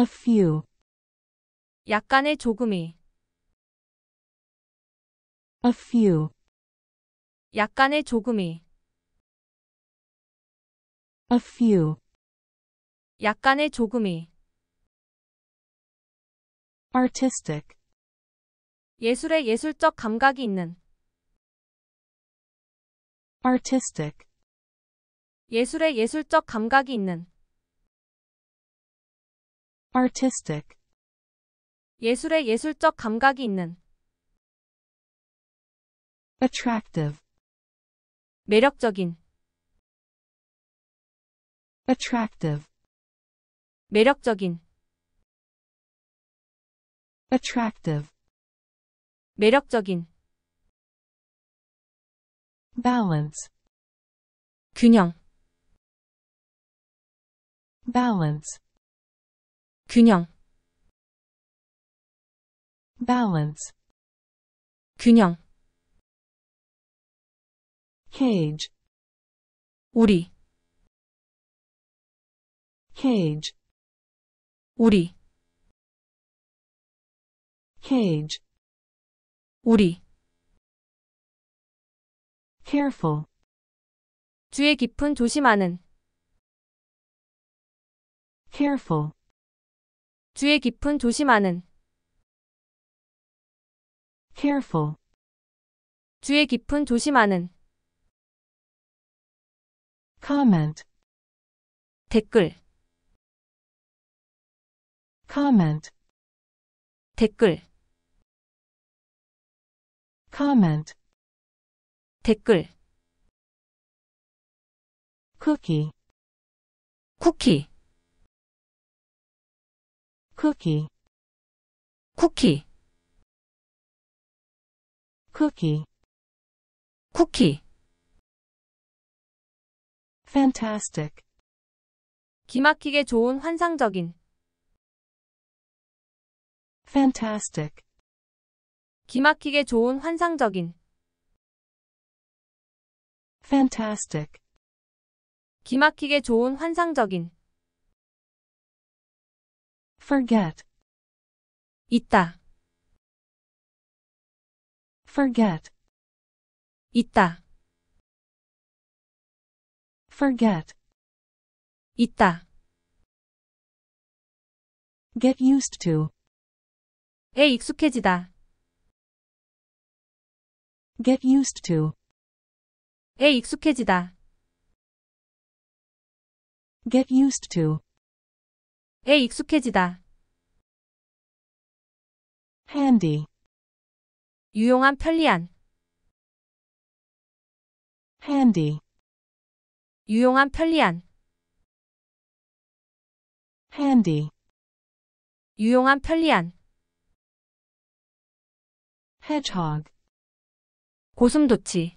A few. 약간의 조금이. A few. 약간의 조금이. A few. 약간의 조금이. Artistic. 예술의 예술적 감각이 있는. Artistic. 예술의 예술적 감각이 있는. artistic 예술의 예술적 감각이 있는 attractive 매력적인 attractive 매력적인 attractive 매력적인 balance 균형 balance 균형 balance 균형 cage 우리 cage 우리 cage 우리 careful 주의 깊은 조심하는 careful 주의 깊은 조심하는 careful 주의 깊은 조심하는 comment 댓글 comment 댓글 comment 댓글 cookie 쿠키 쿠키 쿠키 쿠키 쿠키 fantastic 기막히게 좋은 환상적인 fantastic 기막히게 좋은 환상적인 fantastic 기막히게 좋은 환상적인 forget 있다 forget 있다 forget 있다 get used to 에 익숙해지다 get used to 에 익숙해지다 get used to 에 익숙해지다. handy 유용한 편리한 handy 유용한 편리한 handy 유용한 편리한 hedgehog 고슴도치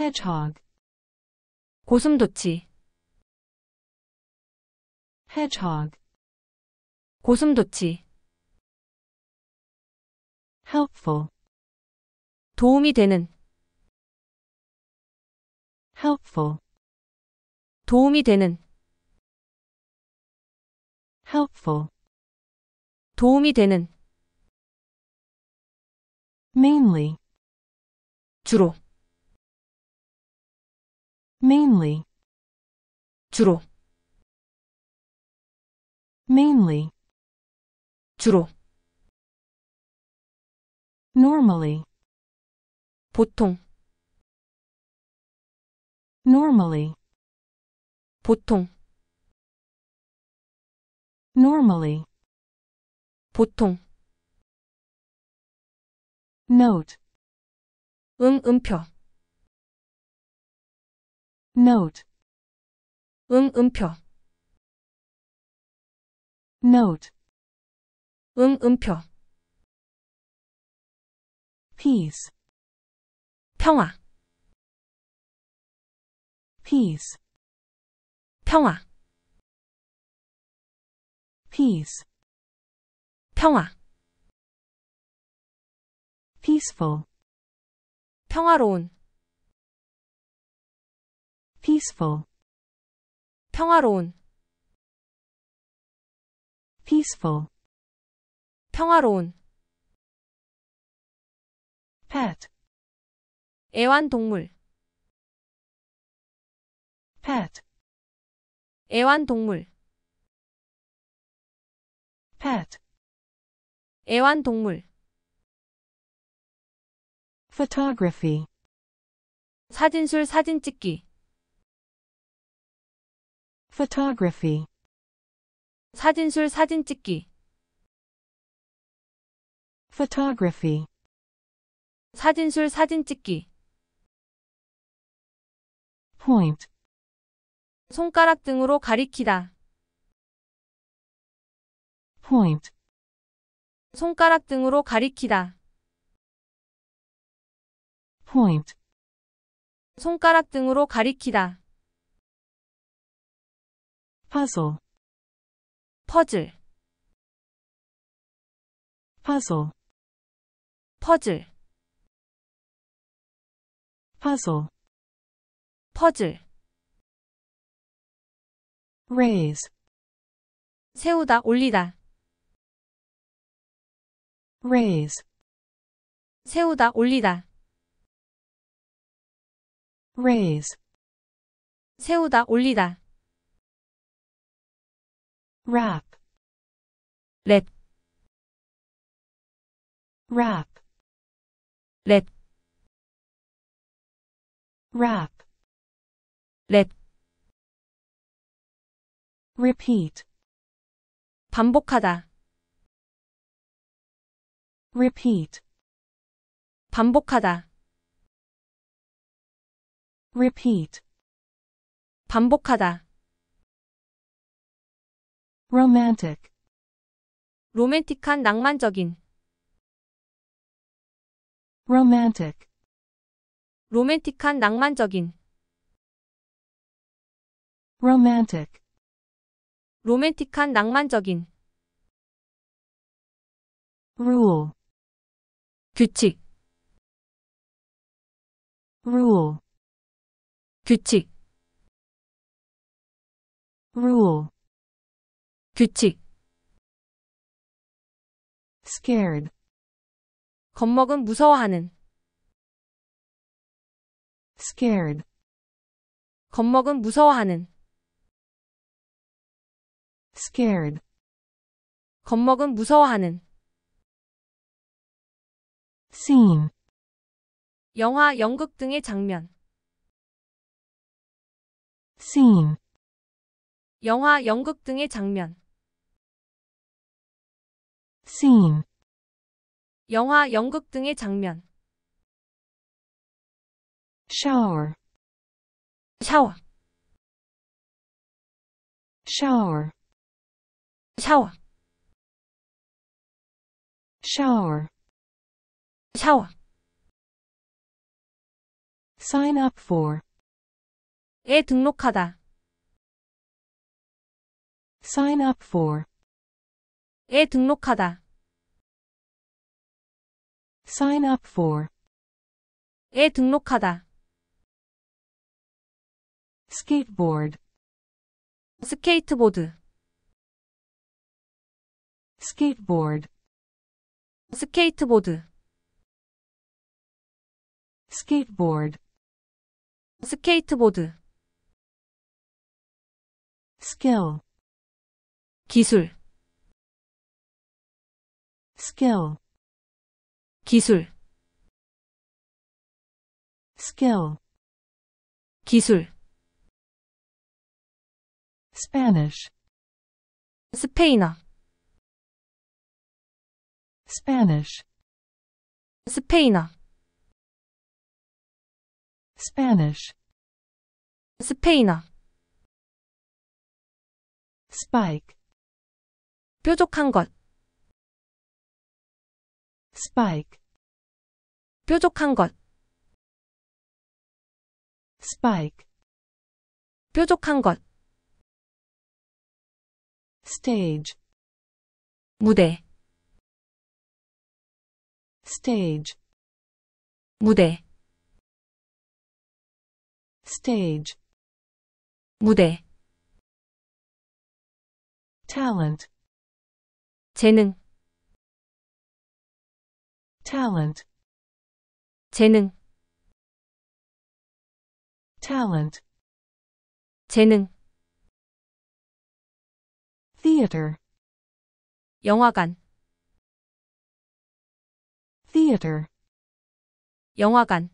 hedgehog 고슴도치 hedgehog 고슴도치 helpful 도움이 되는 helpful 도움이 되는 helpful 도움이 되는 mainly 주로 mainly 주로 mainly 주로 normally 보통 normally 보통 normally 보통 note 응 음표 note 응 음표 note 음 음표 peace 평화 peace 평화 peace 평화 peaceful 평화로운 peaceful 평화로운 peaceful 평화로운 pet 애완동물 pet 애완동물 pet 애완동물 photography 사진술 사진찍기 photography 사진술 사진 찍기 photography 사진술 사진 찍기 point 손가락 등으로 가리키다 point 손가락 등으로 가리키다 point 손가락 등으로 가리키다 puzzle 퍼즐 puzzle 퍼즐 puzzle 퍼즐 raise 세우다 올리다 raise 세우다 올리다 raise 세우다 올리다 wrap let wrap let wrap let repeat 반복하다 repeat 반복하다 repeat 반복하다 romantic 로맨틱한 낭만적인 romantic 로맨틱한 낭만적인 romantic 로맨틱한 낭만적인 rule 규칙 rule 규칙 rule 규칙 scared 겁먹은 무서워하는 scared 겁먹은 무서워하는 scared 겁먹은 무서워하는 scene 영화, 연극 등의 장면 scene 영화, 연극 등의 장면 scene 영화, 연극 등의 장면 shower 샤워 shower 샤워 shower 샤워 sign up for 에 등록하다 sign up for 에 등록하다. sign up for 에 등록하다. skateboard 스케이트보드 skateboard 스케이트보드 skateboard 스케이트보드 skill 기술 skill 기술 skill 기술 Spanish 스페인어 Spanish 스페인어 Spanish 스페인어 spike 뾰족한 것 spike 뾰족한 것 spike 뾰족한 것 stage 무대 stage 무대 stage 무대 talent 재능 talent 재능 talent 재능 theater 영화관 theater 영화관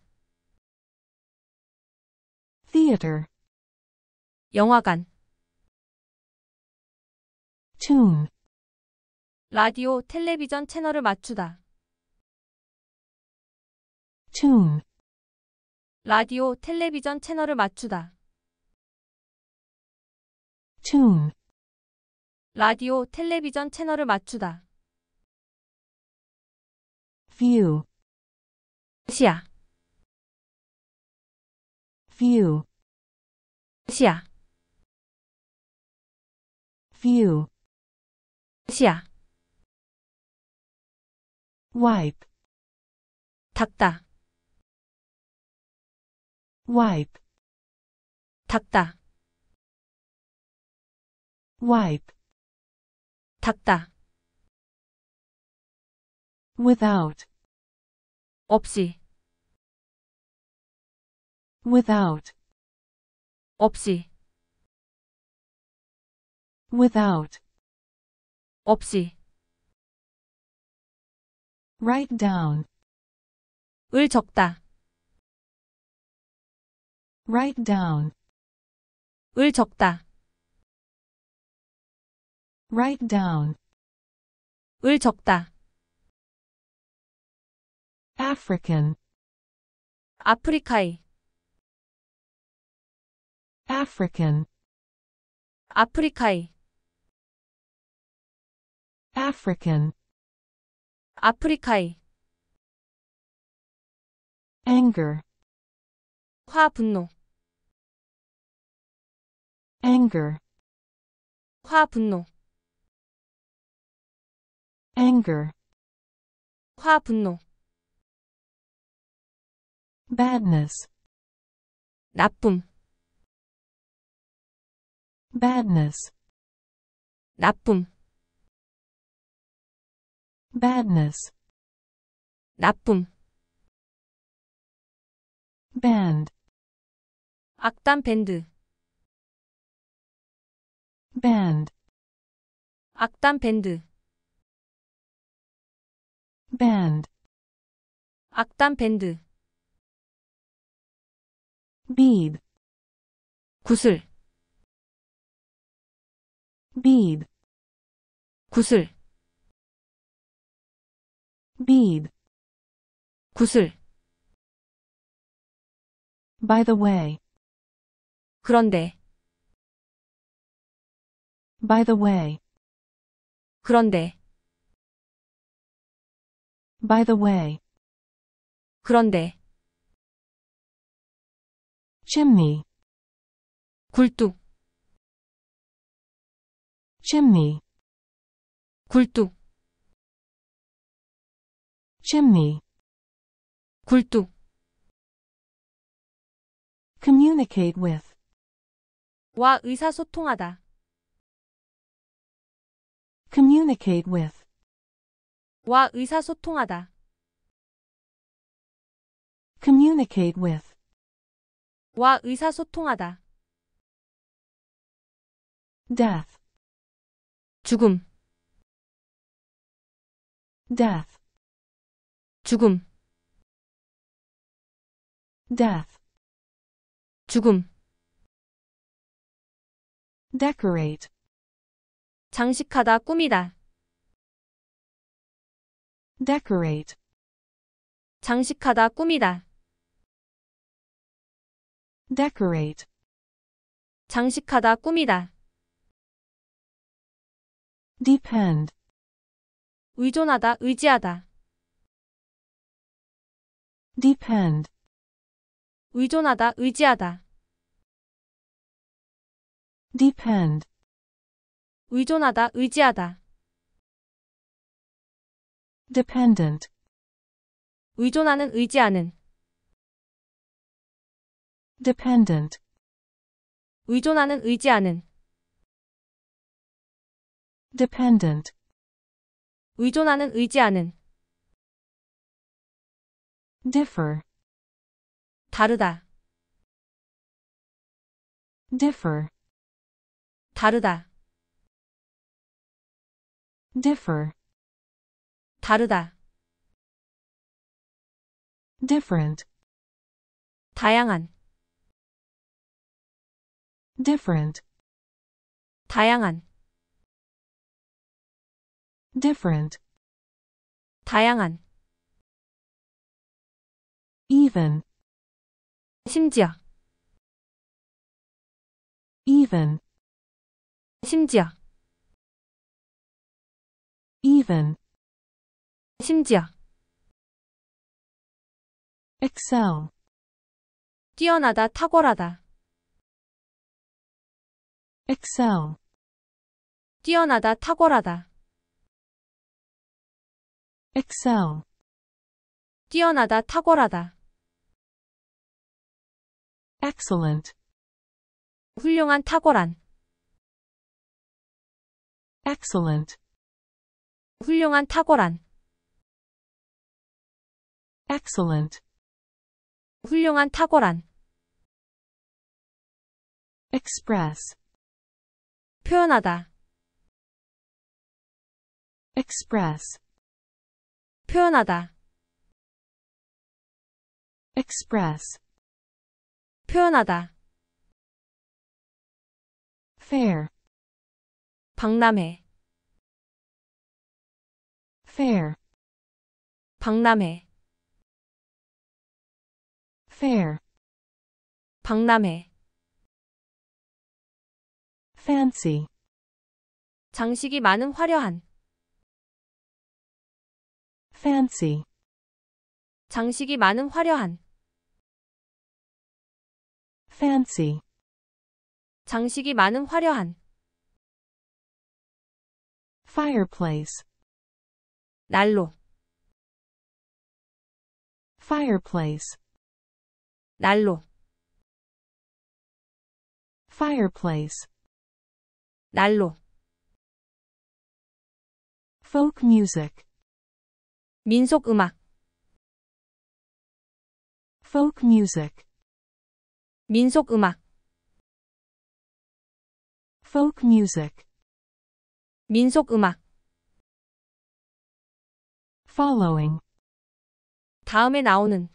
theater 영화관 tune 라디오 텔레비전 채널을 맞추다 tune 라디오, 텔레비전 채널을 맞추다. tune 라디오, 텔레비전 채널을 맞추다. view 시야, view 시야, view 시야. wipe 닦다. wipe 닦다 wipe 닦다 without 없이 without 없이 without 없이 write down 을 적다 write down 을 적다 write down 을 적다 African 아프리카이 African 아프리카이 African 아프리카이 anger 화 분노 anger 화 분노 anger 화 분노 badness 나쁨 badness 나쁨 badness 나쁨 band 악단 밴드 band 악단 밴드 band 악단 밴드 bead 구슬 bead 구슬 bead 구슬 by the way 그런데 By the way. 그런데 By the way. 그런데 chimney 굴뚝 chimney 굴뚝 chimney 굴뚝 communicate with 와 의사소통하다. communicate with 와 의사소통하다. communicate with 와 의사소통하다. death 죽음 death 죽음 death 죽음 decorate 장식하다 꾸미다 decorate 장식하다 꾸미다 decorate 장식하다 꾸미다 depend 의존하다 의지하다 depend 의존하다 의지하다 depend 의존하다, 의지하다. dependent 의존하는, 의지하는. dependent 의존하는, 의지하는. dependent 의존하는, 의지하는. differ 다르다. differ 다르다. differ 다르다. different 다양한 different 다양한 different 다양한 even 심지어 even 심지어 even 심지어 excel 뛰어나다 탁월하다 excel 뛰어나다 탁월하다 excel 뛰어나다 탁월하다 excellent 훌륭한 탁월한 excellent 훌륭한 탁월한 excellent 훌륭한 탁월한 express 표현하다 express 표현하다 express 표현하다 fair 박람회 fair 박람회 fair 박람회 fancy 장식이 많은 화려한 fancy 장식이 많은 화려한 fancy 장식이 많은 화려한 fireplace 난로 fireplace 난로 fireplace 난로 folk music 민속 음악 folk music 민속 음악 folk music 민속 음악 following 다음에 나오는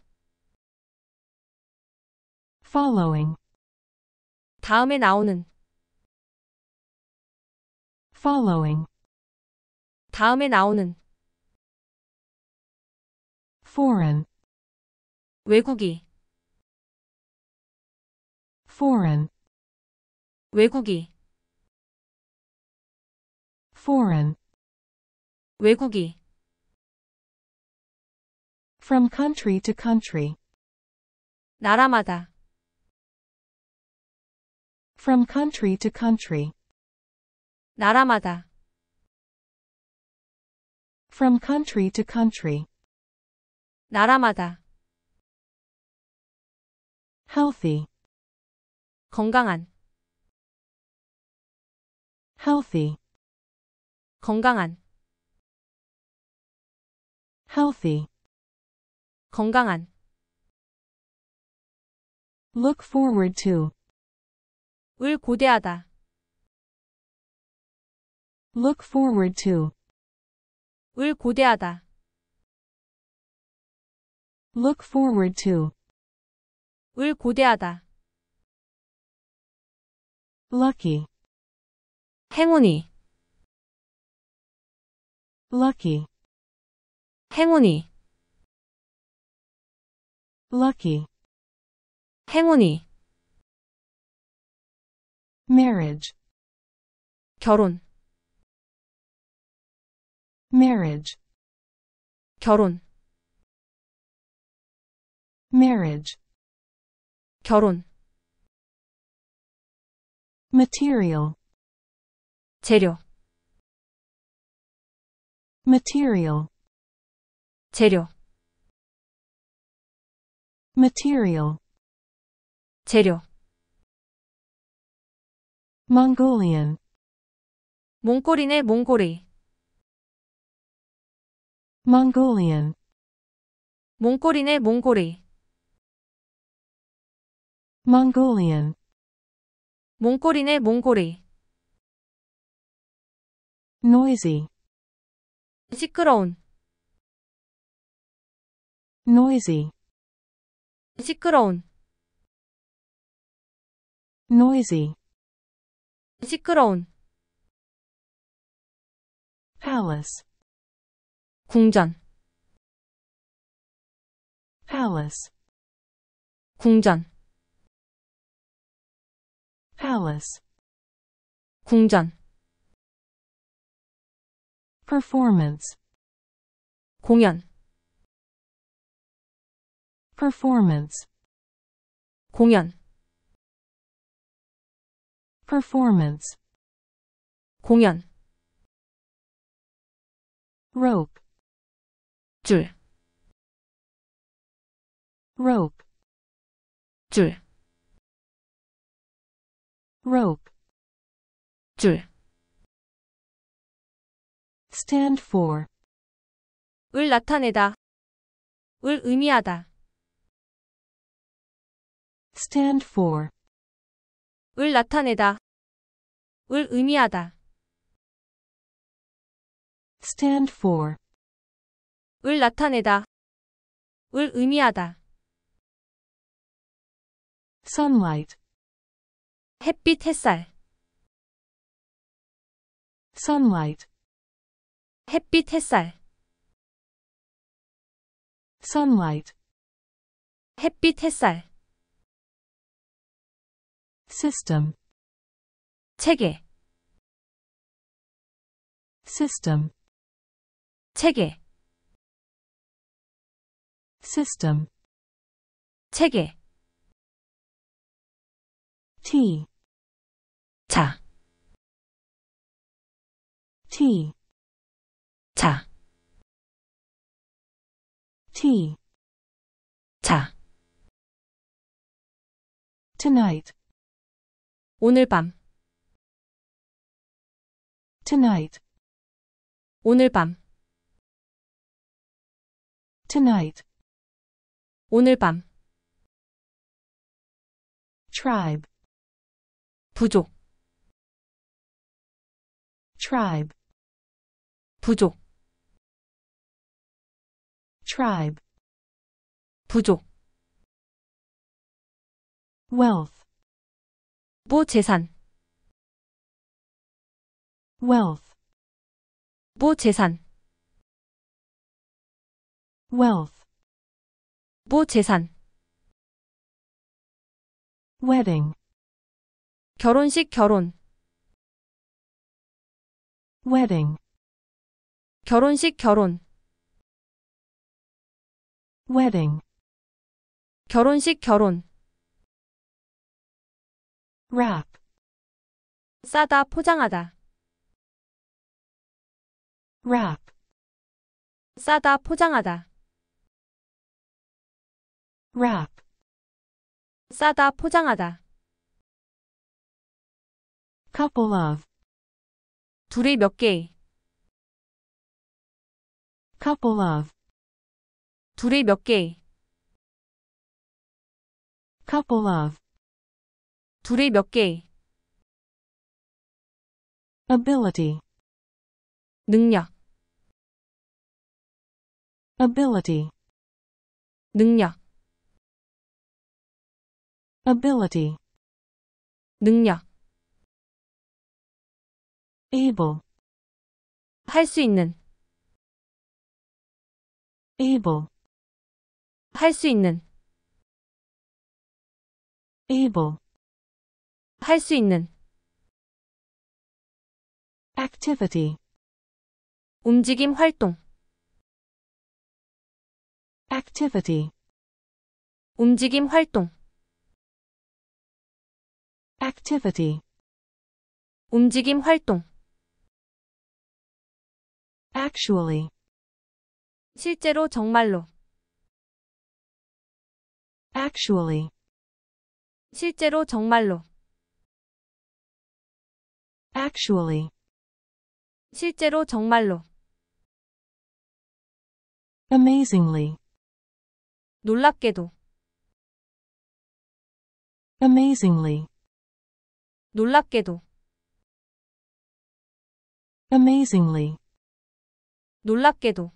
following 다음에 나오는 following 다음에 나오는 foreign 외국이 foreign 외국이 foreign 외국이 from country to country 나라마다 from country to country 나라마다 from country to country 나라마다 healthy 건강한 healthy 건강한 healthy 건강한 look forward to 을 고대하다 look forward to 을 고대하다 look forward to 을 고대하다 lucky 행운이 lucky 행운이 lucky 행운이 marriage 결혼 marriage 결혼 marriage 결혼 material 재료 material 재료 material 재료 Mongolian 몽골인의 몽골의 Mongolian 몽골인의 몽골의 Mongolian 몽골인의 몽골의 noisy 시끄러운 noisy 시끄러운 noisy 시끄러운 palace 궁전 palace 궁전 palace 궁전 performance 공연 performance 공연 performance 공연 rope 줄 rope 줄 rope 줄 stand for 을 나타내다 을 의미하다 stand for 을 나타내다 을 의미하다 stand for 을 나타내다 을 의미하다 sunlight 햇빛 햇살 sunlight 햇빛 햇살 sunlight 햇빛 햇살 system 체계 system 체계 system 체계 tea 차 tea 자, tea, 자, tonight, 오늘 밤, tonight, 오늘 밤, tonight, 오늘 밤, tribe, 부족, tribe, 부족, tribe 부족 wealth 무재산 wealth 무재산 wealth 무재산 wedding 결혼식 결혼 wedding 결혼식 결혼 wedding 결혼식 결혼 wrap 싸다 포장하다 wrap 싸다 포장하다 wrap 싸다 포장하다 couple of 둘이 몇개 couple of 둘의 몇 개. couple of 둘의 몇 개. ability 능력, ability 능력, ability 능력. able 할 수 있는 able 할수 있는 able 할 수 있는 activity 움직임 활동 activity 움직임 활동 activity 움직임 활동 actually 실제로 정말로 Actually. 실제로 정말로. Actually. 실제로 정말로. Amazingly. 놀랍게도. Amazingly. 놀랍게도. Amazingly. 놀랍게도.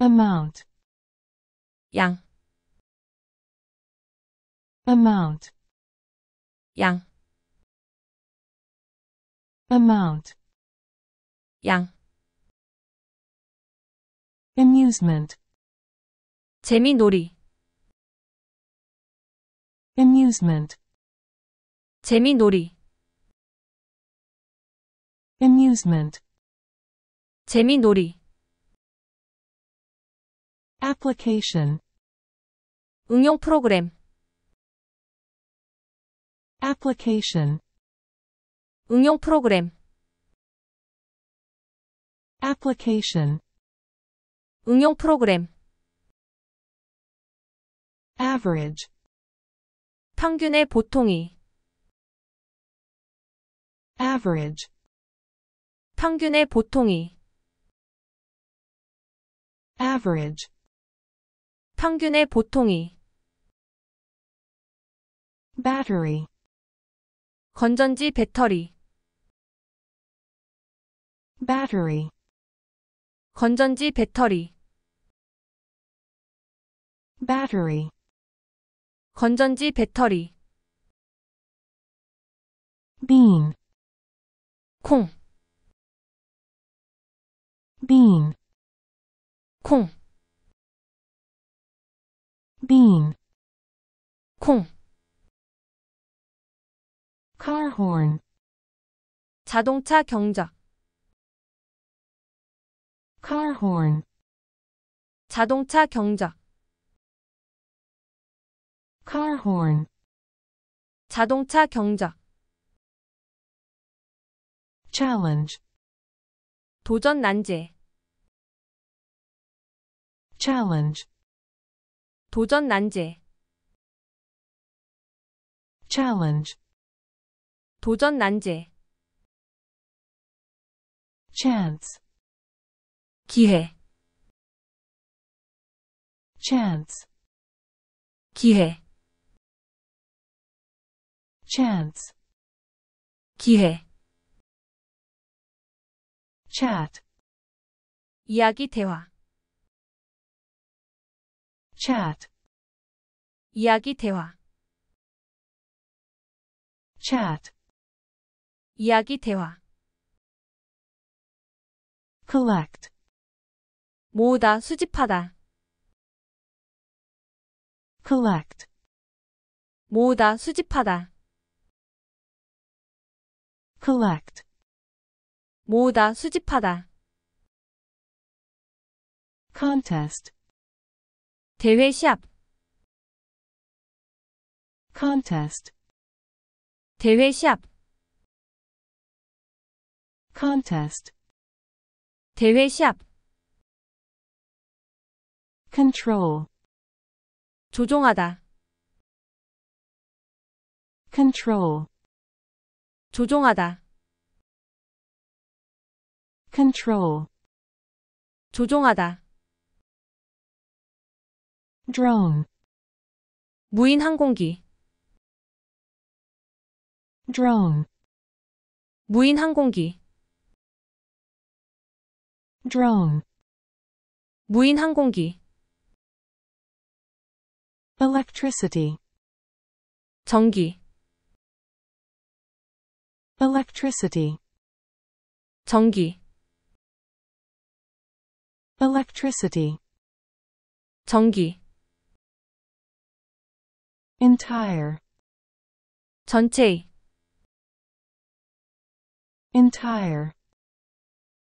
Amount. yang amount yang amount yang amusement 재미놀이 amusement 재미놀이 amusement 재미놀이 application 응용 프로그램 application 응용 프로그램 application 응용 프로그램 average 평균의 보통이 average 평균의 보통이 average 평균의 보통이 battery 건전지 배터리 battery 건전지 배터리 battery 건전지 배터리 bean 콩 bean 콩 bean 콩 car horn 자동차 경적 car horn 자동차 경적 car horn 자동차 경적 challenge 도전 난제 challenge 도전 난제 challenge 도전 난제 chance 기회 chance 기회 chance 기회 chat 이야기 대화 chat 이야기 대화 chat 이야기 대화 collect 모으다 수집하다 collect 모으다 수집하다 collect 모으다 수집하다 contest 대회 시합 contest 대회 시합 contest 대회 시합 control 조종하다 control 조종하다 control 조종하다 drone 무인 항공기 drone 무인 항공기 drone 무인 항공기 electricity 전기 electricity 전기 electricity 전기 entire 전체 entire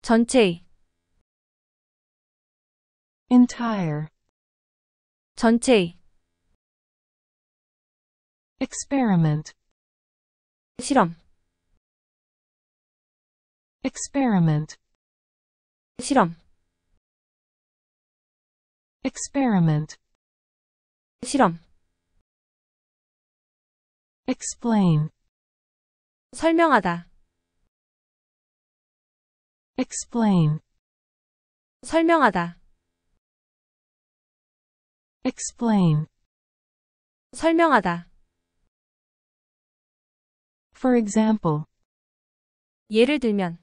전체 entire 전체 experiment 실험 experiment 실험 experiment 실험 explain 설명하다 explain 설명하다 explain 설명하다 for example 예를 들면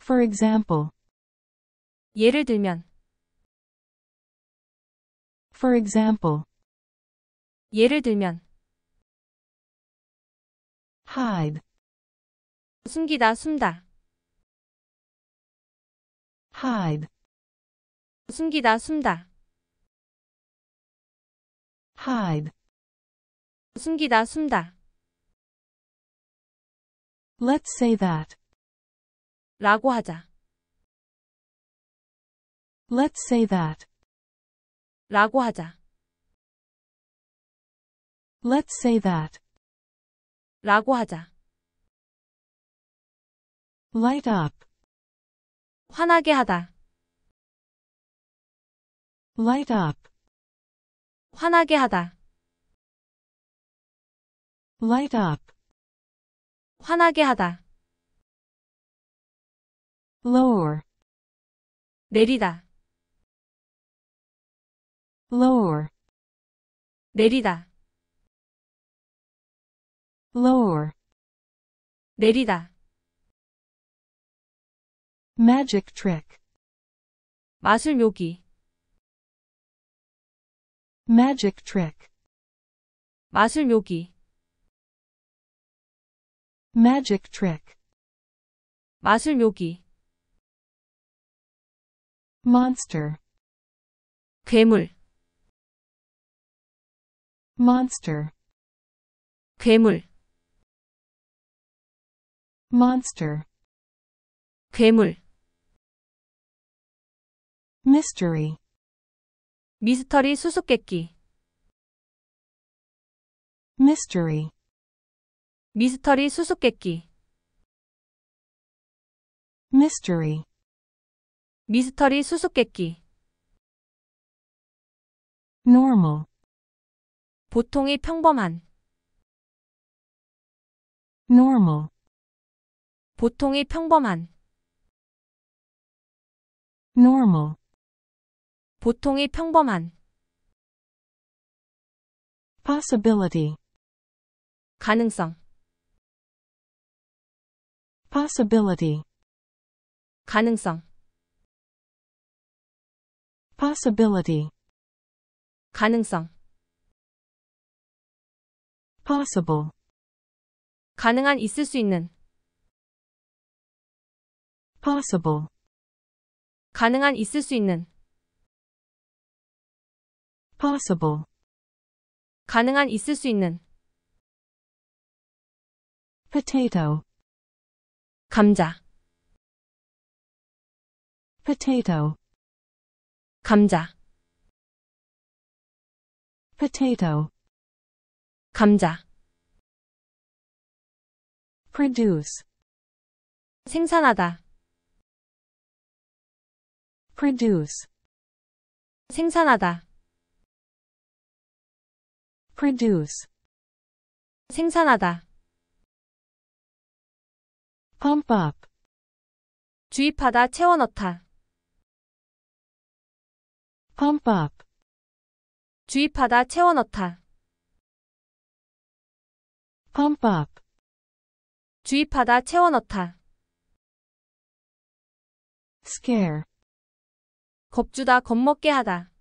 for example 예를 들면 for example 예를 들면 hide 숨기다 숨다 hide 숨기다 숨다 hide 숨기다 숨다 Let's say that 라고 하자 Let's say that 라고 하자 Let's say that. 라고 하자. Light up. 환하게 하다. Light up. 환하게 하다. Light up. 환하게 하다. Lower. 내리다. Lower. 내리다 lower 내리다 magic trick 마술 요기. magic trick 마술 요기. magic trick 마술 요기. monster 괴물 Monster. 괴물 monster 괴물 mystery 미스터리 수수께끼 mystery 미스터리 수수께끼 mystery 미스터리 수수께끼 normal 보통이 평범한 normal 보통이 평범한 normal 보통이 평범한 possibility 가능성 possibility 가능성 possibility 가능성 possible 가능한 있을 수 있는 possible 가능한 있을 수 있는 possible 가능한 있을 수 있는 potato 감자 potato 감자 potato 감자 produce 생산하다 produce 생산하다 produce 생산하다 pump up 주입하다 채워 넣다 pump up 주입하다 채워 넣다 pump up 주입하다 채워 넣다 scare 겁주다 겁먹게 하다.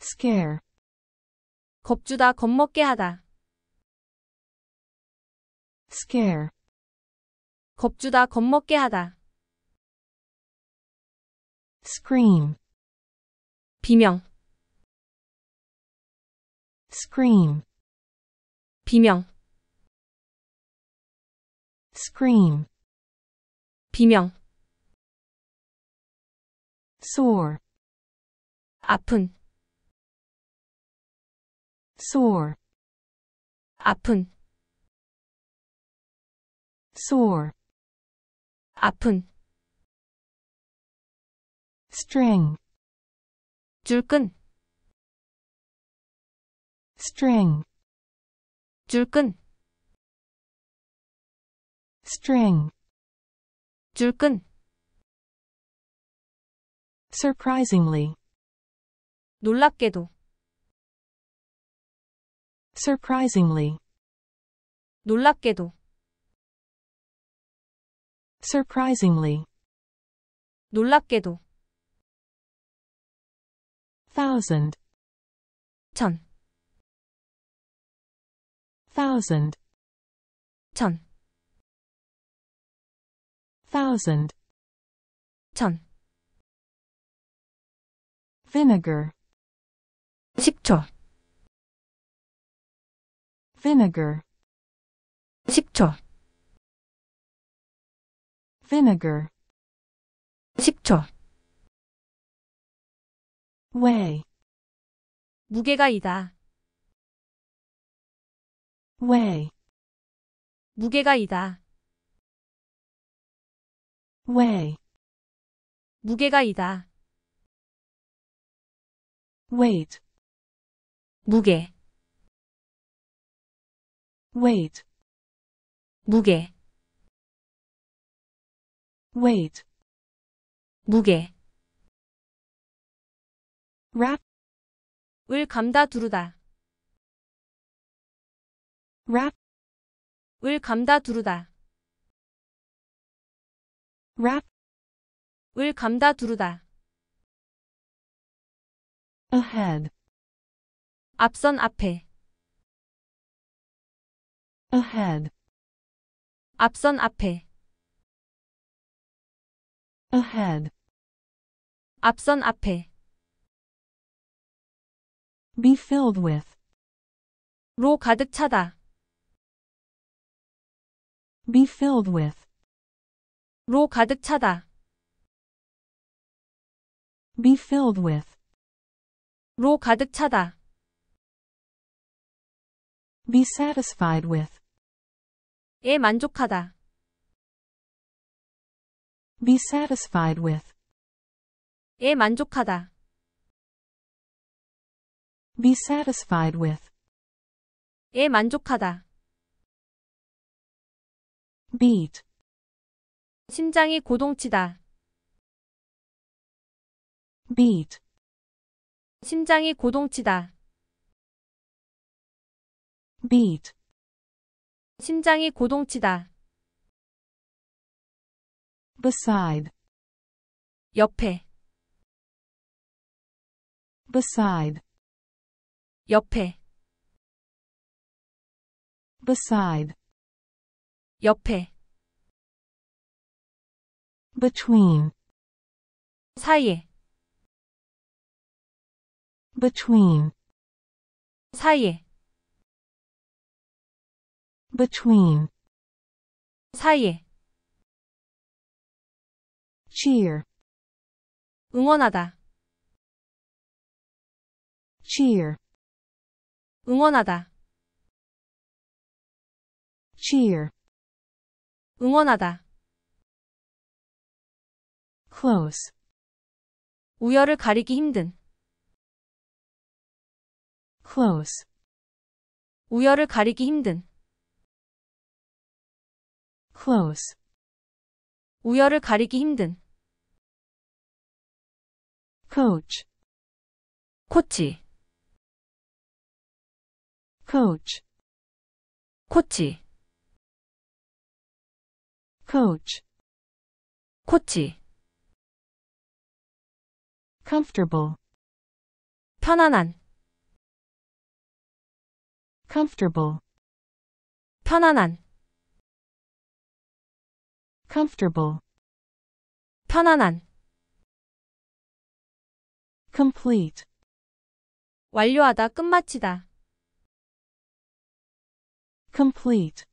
scare 겁주다 겁먹게 하다. scare 겁주다 겁먹게 하다. scream 비명 scream 비명 scream 비명 sore 아픈 sore 아픈 sore 아픈 string 줄끈 string 줄끈 string 줄끈 Surprisingly. 놀랍게도. Surprisingly. 놀랍게도. Surprisingly. 놀랍게도. Thousand. 천. Thousand. 천. Thousand. 천. vinegar 식초 vinegar 식초 vinegar 식초 weigh 무게가 이다 weigh 무게가 이다 weigh 무게가 이다 weight 무게 weight 무게 weight 무게 wrap 을 감다 두르다 wrap 을 감다 두르다 wrap 을 감다 두르다 ahead 앞선 앞에 ahead 앞선 앞에 ahead 앞선 앞에 be filled with 로 가득 차다 be filled with 로 가득 차다 be filled with 로 가득 차다. be satisfied with 에 만족하다. be satisfied with 에 만족하다. be satisfied with 에 만족하다. beat 심장이 고동치다. beat 심장이 고동치다. beat 심장이 고동치다. beside 옆에 beside 옆에 beside 옆에 between 사이에 between 사이에 between 사이에 cheer 응원하다 cheer 응원하다 cheer 응원하다 close 우열을 가리기 힘든 close. 우열을 가리기 힘든. close. 우열을 가리기 힘든. coach. 코치. coach. 코치. coach. 코치. comfortable. 편안한. comfortable 편안한 comfortable 편안한 complete 완료하다 끝마치다 complete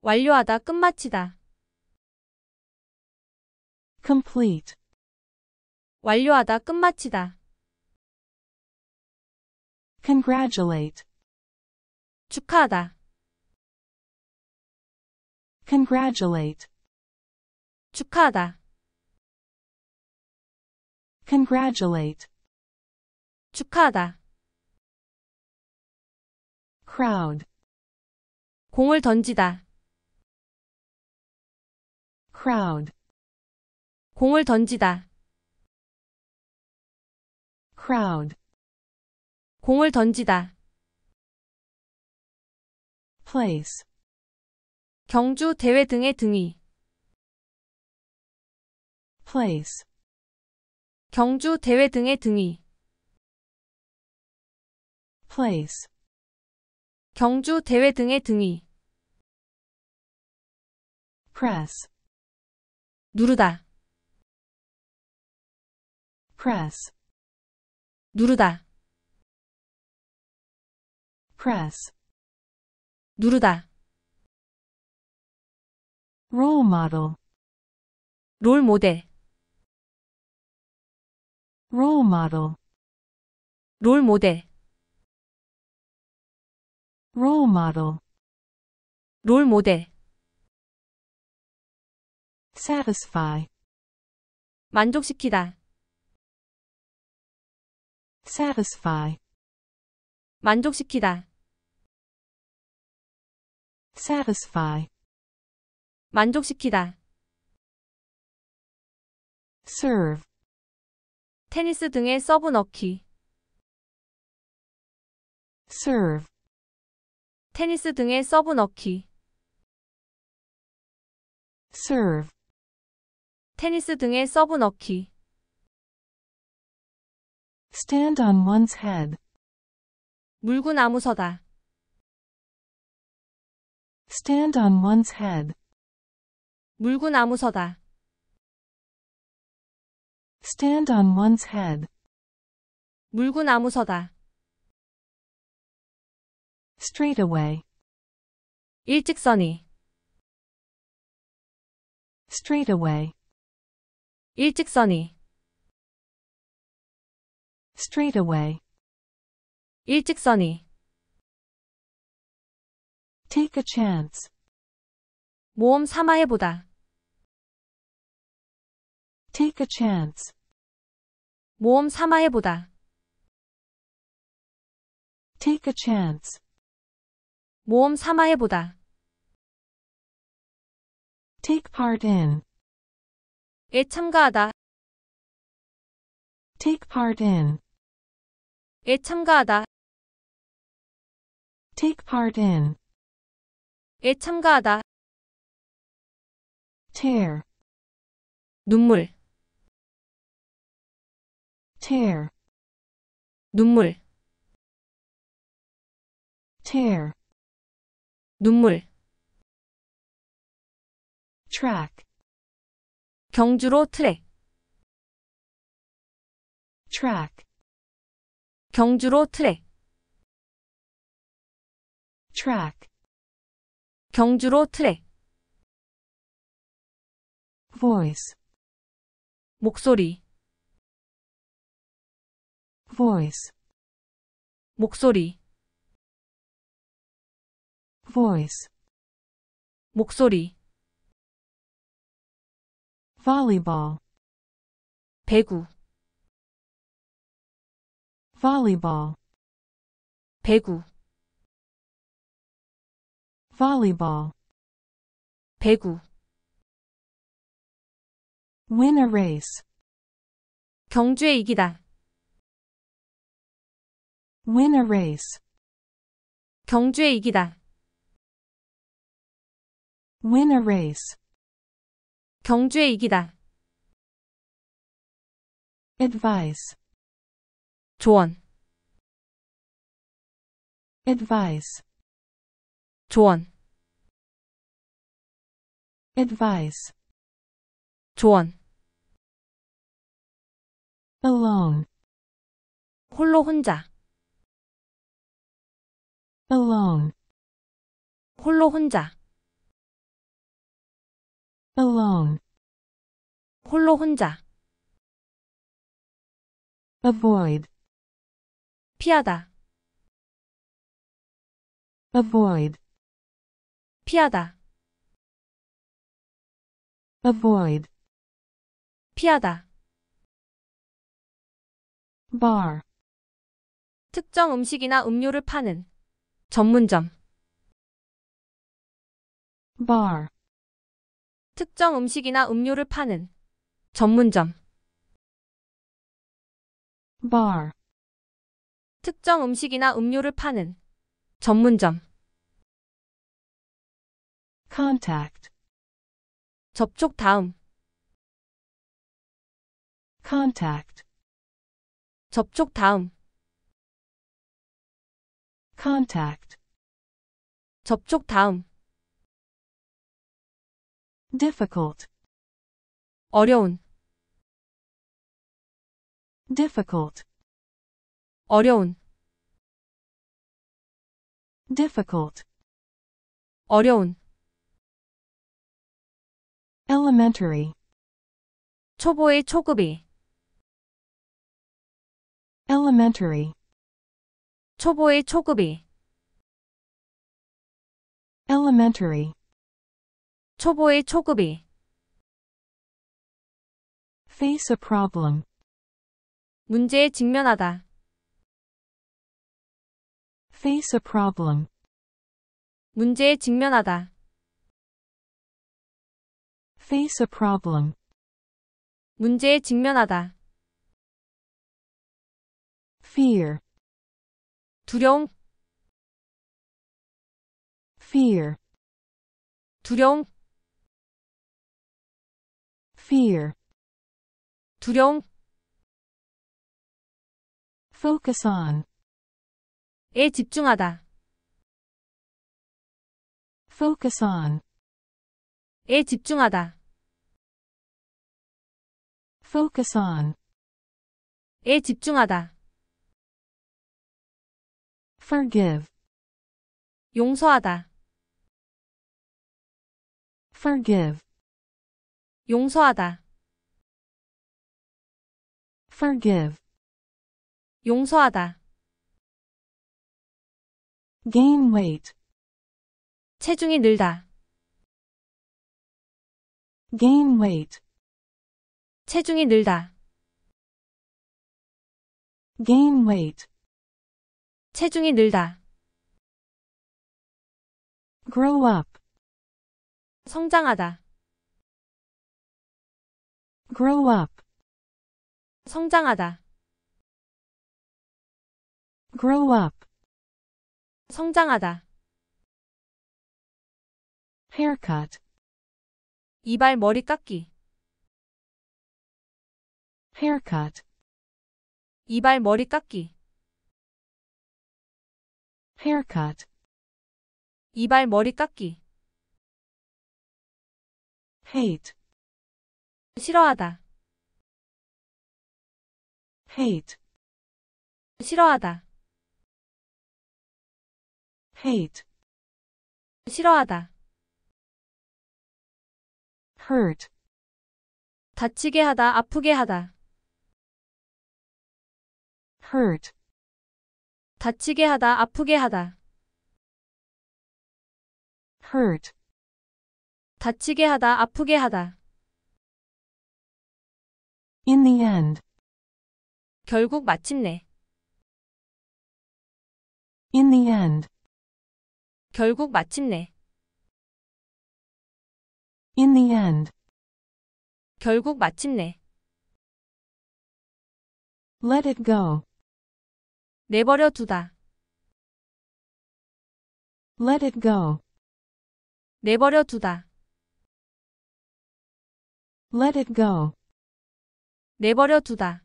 완료하다 끝마치다 complete 완료하다 끝마치다 congratulate 축하하다. congratulate 축하하다. congratulate 축하하다. crowd 공을 던지다. crowd 공을 던지다. crowd 공을 던지다. place. 경주 대회 등의 등위. place. 경주 대회 등의 등위. place. 경주 대회 등의 등위. press. 누르다. press. 누르다. press. 누르다. role model 롤 모델. role model 롤 모델. role model 롤 모델. satisfy 만족시키다. satisfy 만족시키다. satisfy 만족시키다 serve 테니스 등의 서브 넣기 serve 테니스 등의 서브 넣기 serve 테니스 등의 서브 넣기 stand on one's head 물구나무 서다 Stand on one's head. 물구나무 서다. Stand on one's head. 물구나무 서다. Straight away. 일직선이. Straight away. 일직선이. Straight away. 일직선이. Take a chance. 모험 삼아 해보다. Take a chance. 모험 삼아 해보다. Take a chance. 모험 삼아 해보다. Take part in. 에 참가하다. Take part in. 에 참가하다. Take part in. 에 참가하다. tear 눈물 tear 눈물 tear 눈물 track 경주로 트랙 track 경주로 트랙 track 경주로 트랙 voice 목소리 voice 목소리 voice 목소리 volleyball 배구 volleyball 배구 volleyball 배구 win a race 경주에 이기다 win a race 경주에 이기다 win a race 경주에 이기다 advice 조언 advice 조언 advice 조언 alone 홀로 혼자 alone 홀로 혼자 alone 홀로 혼자 avoid 피하다 avoid 피하다 avoid 피하다 bar 특정 음식이나 음료를 파는 전문점 bar 특정 음식이나 음료를 파는 전문점 bar 특정 음식이나 음료를 파는 전문점 contact 접촉 다음 contact 접촉 다음 contact 접촉 다음 difficult 어려운 difficult 어려운 difficult 어려운 elementary 초보의 초급이 elementary 초보의 초급이 elementary 초보의 초급이 face a problem 문제에 직면하다 face a problem 문제에 직면하다 face a problem. 문제에 직면하다. fear, 두려움, fear, 두려움, fear. 두려움, focus on, 에 집중하다. focus on. 에 집중하다. focus on 에 집중하다. forgive 용서하다. forgive 용서하다. forgive 용서하다. gain weight 체중이 늘다. gain weight 체중이 늘다. gain weight 체중이 늘다. grow up 성장하다. grow up 성장하다. grow up 성장하다. haircut 이발 머리 깎기. haircut, 이발 머리 깎기, haircut, 이발 머리 깎기, hate, 싫어하다, hate, 싫어하다, hate, 싫어하다, hurt, 다치게 하다, 아프게 하다. hurt. 다치게 하다, 아프게 하다. hurt. 다치게 하다, 아프게 하다. In the end. 결국 마침내. In the end. 결국 마침내. In the end. 결국 마침내. Let it go. 내버려 두다. Let it go. 내버려 두다. Let it go. 내버려 두다.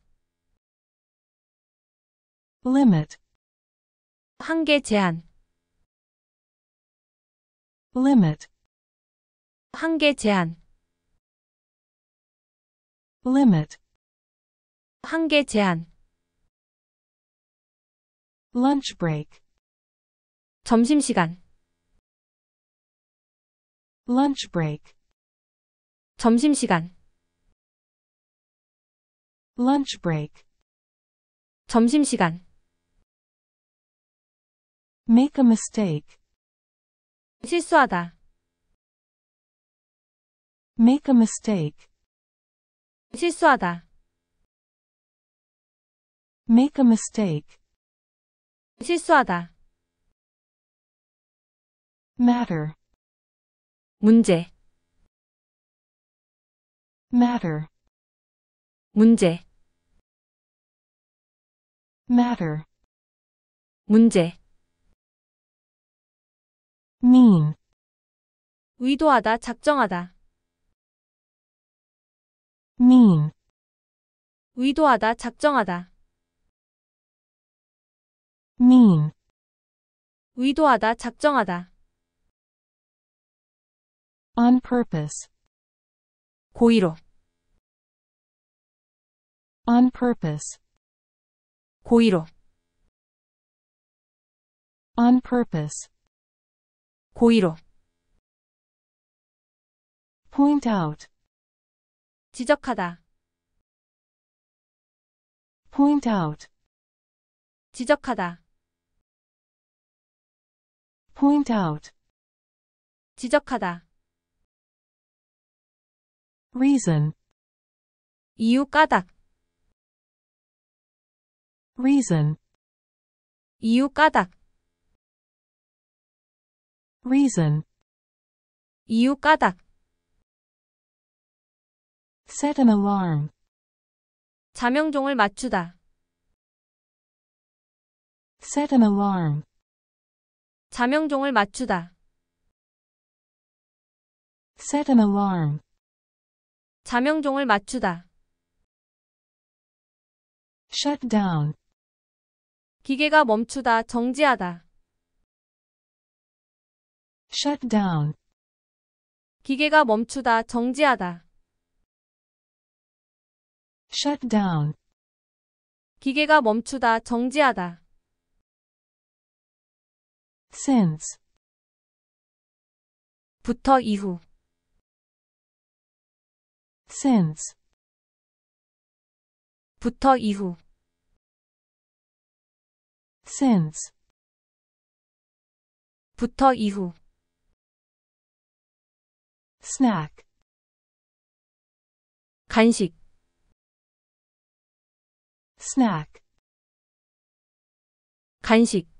Limit. 한계 제한. Limit. 한계 제한. Limit. 한계 제한. lunch break 점심시간 lunch break 점심시간 lunch break 점심시간 make a mistake 실수하다 make a mistake 실수하다 make a mistake 실수하다. matter 문제, matter 문제, matter 문제. mean 의도하다, 작정하다. mean 의도하다, 작정하다. mean 의도하다, 작정하다. on purpose 고의로, on purpose 고의로, on purpose 고의로. point out 지적하다, point out 지적하다. point out 지적하다 reason 이유 까닭 reason 이유 까닭 reason 이유 까닭 set an alarm 자명종을 맞추다 set an alarm 자명종을 맞추다. Set an alarm. 자명종을 맞추다. Shut down. 기계가 멈추다, 정지하다. Shut down. 기계가 멈추다, 정지하다. Shut down. 기계가 멈추다, 정지하다. since 부터 이후 since 부터 이후 since 부터 이후 snack 간식 snack 간식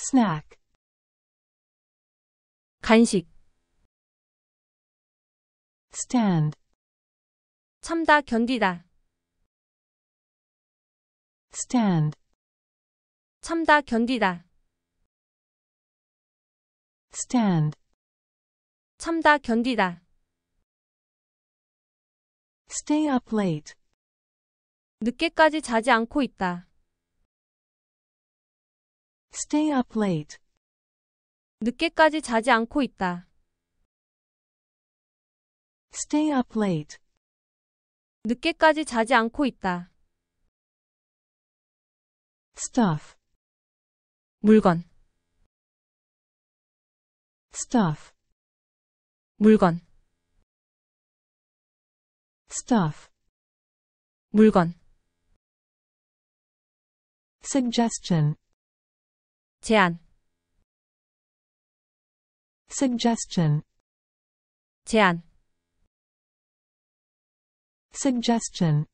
snack 간식 stand 참다 견디다 stand 참다 견디다 stand 참다 견디다 stay up late 늦게까지 자지 않고 있다 stay up late. 늦게까지 자지 않고 있다. stay up late. 늦게까지 자지 않고 있다. stuff. 물건. stuff. 물건. stuff. 물건. suggestion. 제안 suggestion 제안 suggestion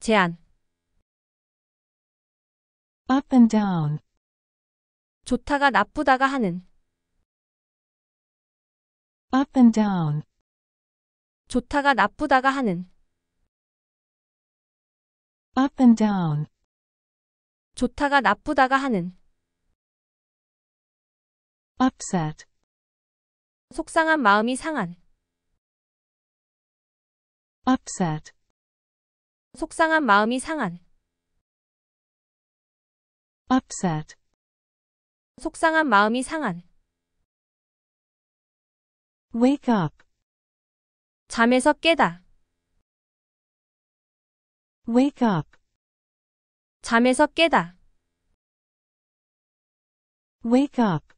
제안 up and down 좋다가 나쁘다가 하는 up and down 좋다가 나쁘다가 하는 up and down 좋다가 나쁘다가 하는 upset. 속상한 마음이 상한. upset. 속상한 마음이 상한. upset. 속상한 마음이 상한. wake up. 잠에서 깨다. wake up. 잠에서 깨다. wake up.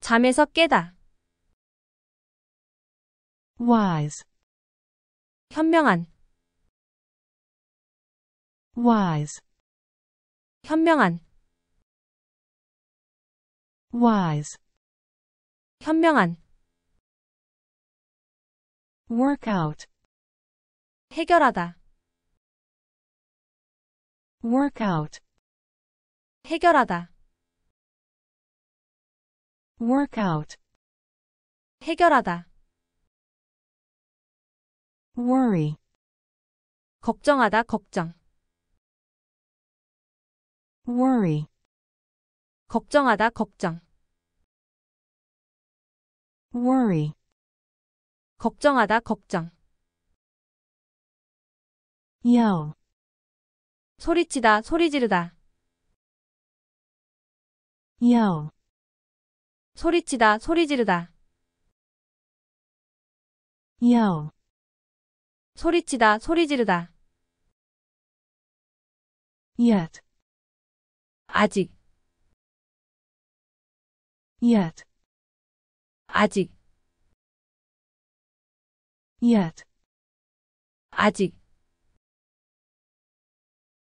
잠에서 깨다. wise 현명한, wise 현명한, wise 현명한. work out 해결하다, work out 해결하다. work out 해결하다 worry 걱정하다 걱정 worry 걱정하다 걱정 worry 걱정하다 걱정 yell 소리치다 소리 지르다 yell 소리치다, 소리지르다. yell 소리치다, 소리지르다. yet 아직, yet 아직, yet 아직.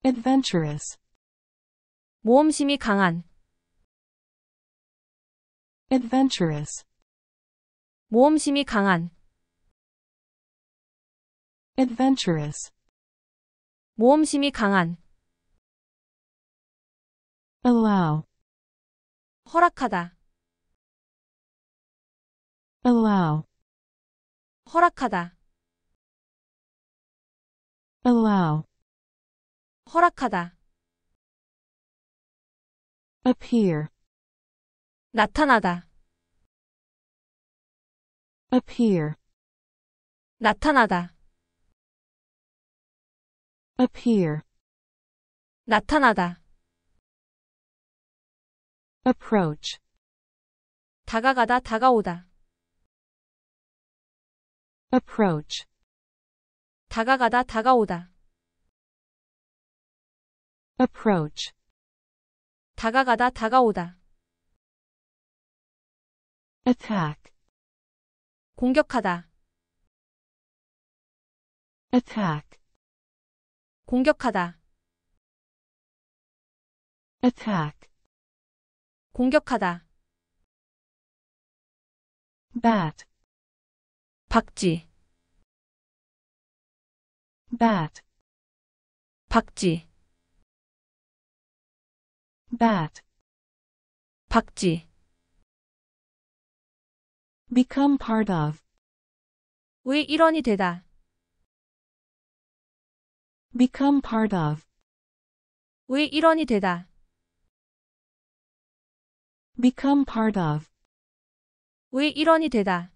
adventurous 모험심이 강한, adventurous 모험심이 강한 adventurous 모험심이 강한 allow 허락하다 allow 허락하다 allow 허락하다 appear 나타나다 appear 나타나다 appear 나타나다 approach 다가가다 다가오다 approach 다가가다 다가오다 approach 다가가다 다가오다 attack 공격하다 attack 공격하다 attack 공격하다 bat 박쥐 bat 박쥐 bat 박쥐 become part of 의 일원이 되다 become part of 의 일원이 되다 become part of 의 일원이 되다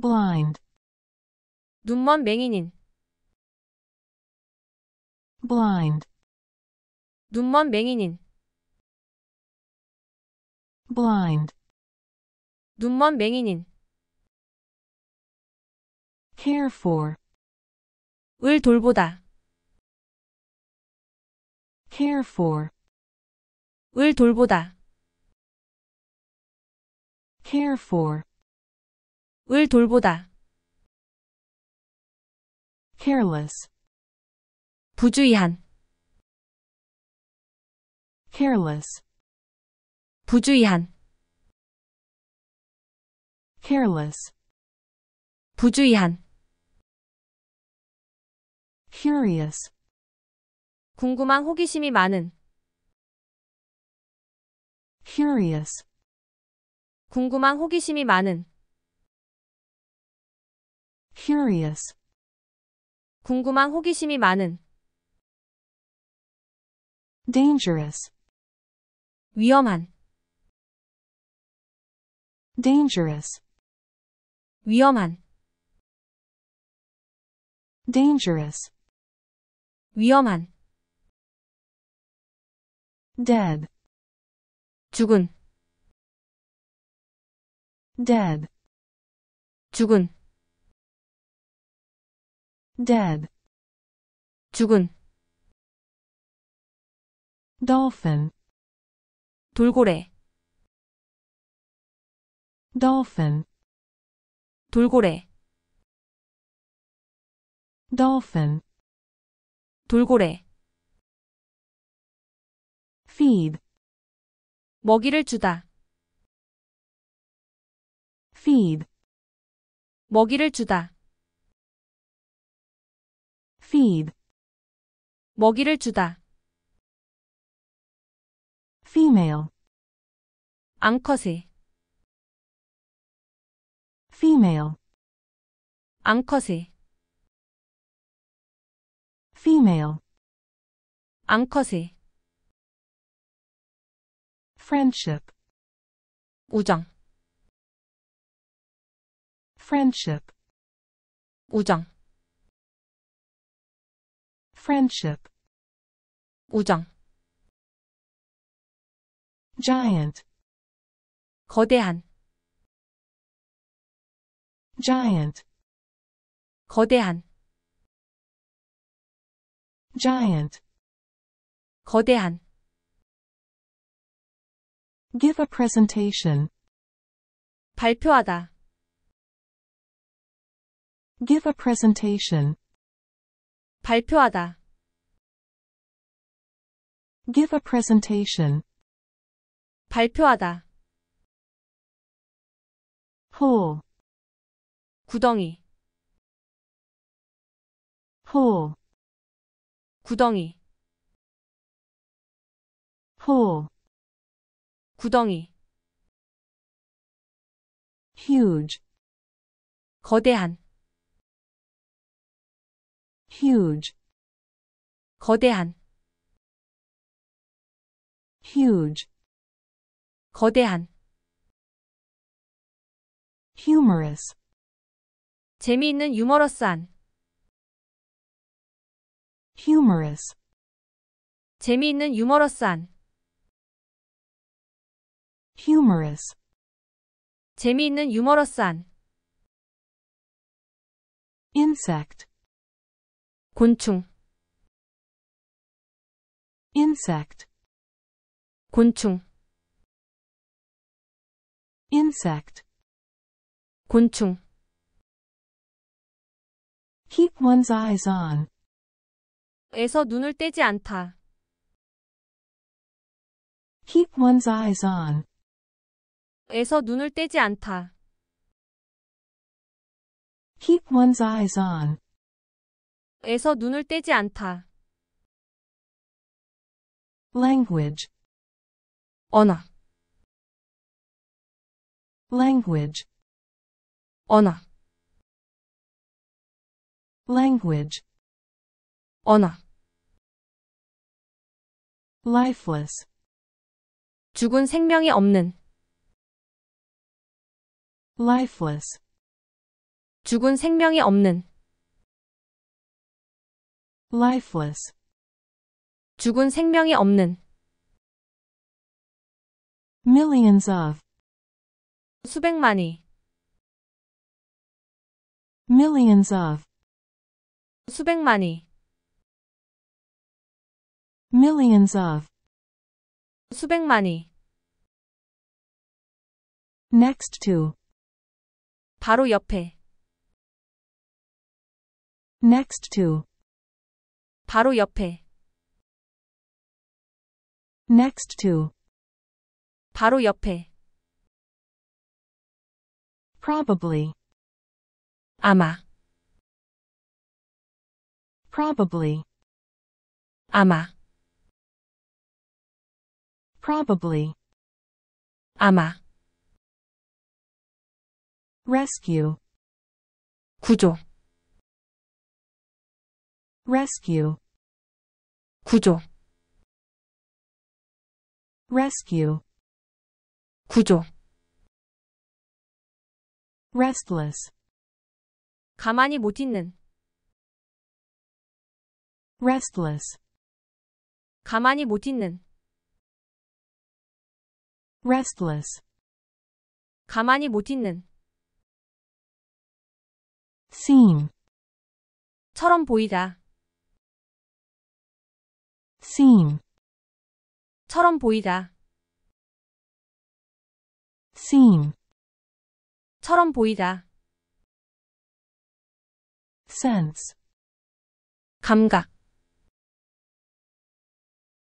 blind 눈먼 맹인인 blind 눈먼 맹인인 blind 눈먼 맹인인 care for 을 돌보다 care for 을 돌보다 care for 을 돌보다 careless 부주의한 careless 부주의한 careless 부주의한 curious 궁금한 호기심이 많은 curious 궁금한 호기심이 많은 curious 궁금한 호기심이 많은 dangerous 위험한 dangerous 위험한 dangerous 위험한 dead 죽은 dead 죽은 dead 죽은 dolphin 돌고래 dolphin 돌고래 dolphin 돌고래 feed 먹이를 주다 feed 먹이를 주다 feed 먹이를 주다 female 암컷의 female 암컷의 female 암컷의 friendship 우정 friendship 우정 friendship 우정 giant 거대한 giant 거대한 giant 거대한 give a presentation 발표하다 give a presentation 발표하다 give a presentation 발표하다 whole 구덩이 hole 구덩이 hole 구덩이 huge 거대한 huge 거대한 huge 거대한 humorous 재미있는 유머러스한 humorous 재미있는 유머러스한 humorous 재미있는 유머러스한 insect 곤충 insect 곤충 insect 곤충 keep one's eyes on 에서 눈을 떼지 않다. keep one's eyes on 에서 눈을 떼지 않다. keep one's eyes on 에서 눈을 떼지 않다. language 언어, language 언어. language 언어 lifeless 죽은 생명이 없는 lifeless 죽은 생명이 없는 lifeless 죽은 생명이 없는 millions of 수백만이 millions of 수백만이 millions of 수백만이 next to 바로 옆에 next to 바로 옆에 next to 바로 옆에 probably 아마 Probably. 아마. Probably. 아마. Rescue. 구조. Rescue. 구조. Rescue. 구조. Restless. 가만히 못 있는. restless 가만히 못 있는 restless 가만히 못 있는 seem 처럼 보이다 seem 처럼 보이다 seem 처럼 보이다 sense 감각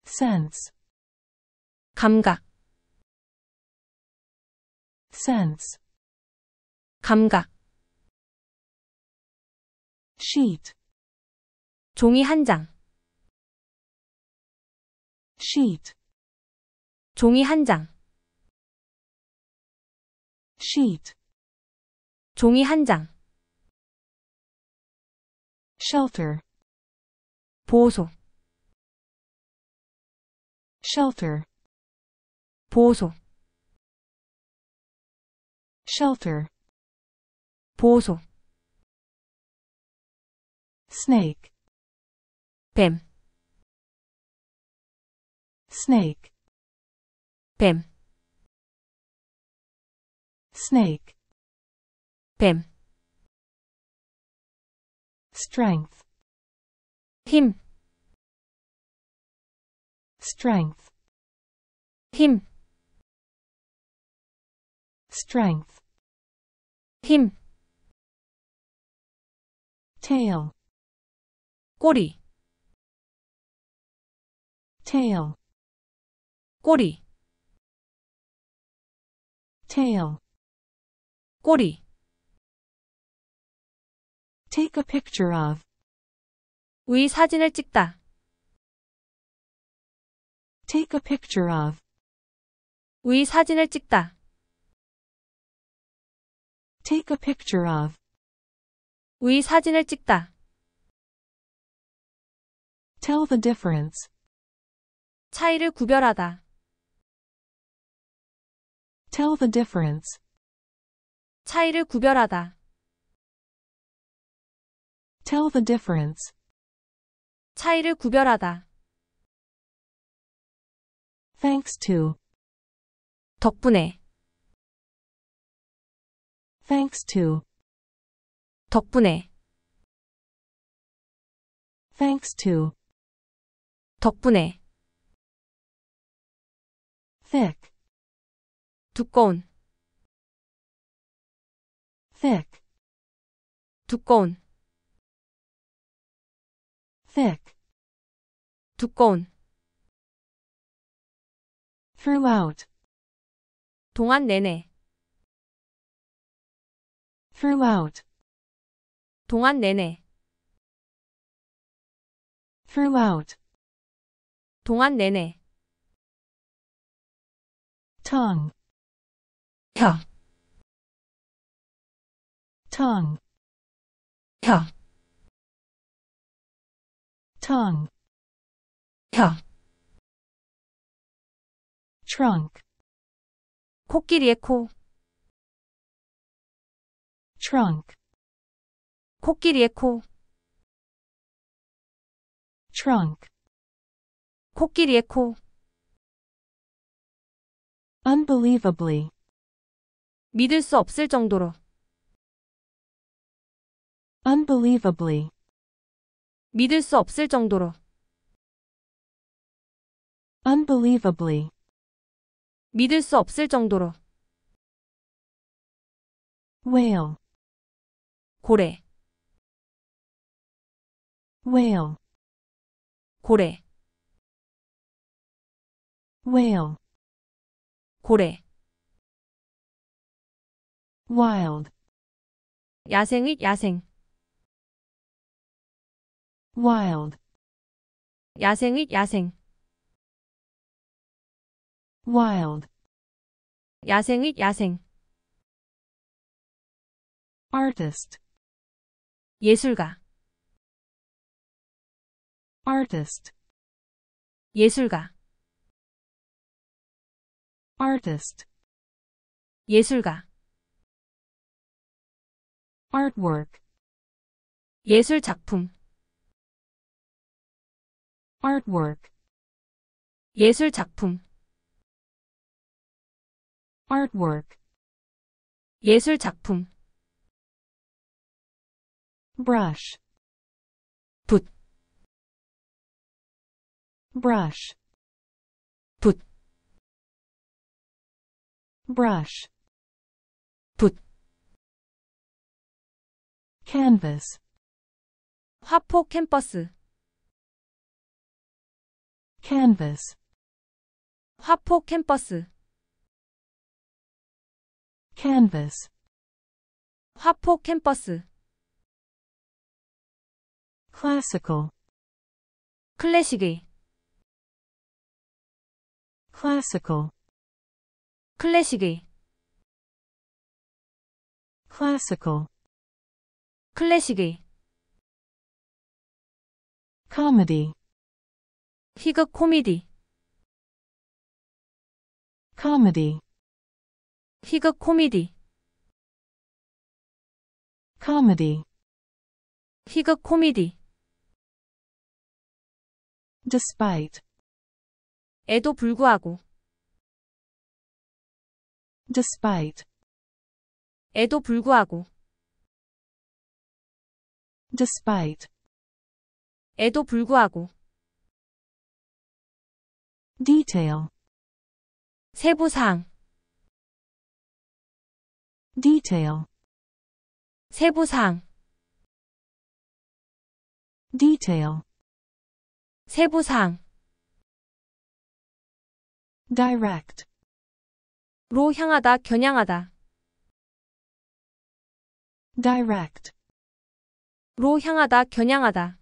sense 감각 sense 감각 sheet 종이 한장 sheet 종이 한장 sheet 종이 한장 shelter 보소 shelter Portal. shelter Portal. snake 뱀 snake 뱀 snake 뱀 strength 힘 strength 힘 strength 힘 tail 꼬리 tail 꼬리 tail 꼬리 take a picture of 위 사진을 찍다 Take a picture of. 의 사진을 찍다. Take a picture of. 의 사진을 찍다. Tell the difference. 차이를 구별하다. Tell the difference. 차이를 구별하다. Tell the difference. 차이를 구별하다. Thanks to. 덕분에. Thanks to. 덕분에. Thanks to. 덕분에. Thick. 두꺼운. Thick. 두꺼운. Thick. 두꺼운 throughout 동안 내내 throughout 동안 내내 throughout 동안 내내 tongue 혀 tongue 혀 tongue 혀 trunk 코끼리의 코 trunk 코끼리의 코 trunk 코끼리의 코 unbelievably 믿을 수 없을 정도로 unbelievably 믿을 수 없을 정도로 unbelievably 믿을 수 없을 정도로. whale 고래, whale 고래, whale 고래. wild 야생의 야생, wild 야생의 야생. wild 야생의 야생 artist 예술가 artist 예술가 artist 예술가 artwork 예술 작품 artwork 예술 작품 artwork 예술 작품 brush 붓 brush 붓 brush 붓 canvas 화포 캔버스 canvas 화포 캔버스 canvas 화포 캠퍼스 classical 클래식의 classical 클래식의 classical 클래식의 comedy 희극 코미디 comedy 희극 코미디 comedy 희극 코미디 despite 에도 불구하고 despite 에도 불구하고 despite 에도 불구하고 detail 세부사항 detail 세부사항 detail 세부사항 direct 로 향하다 겨냥하다 direct 로 향하다 겨냥하다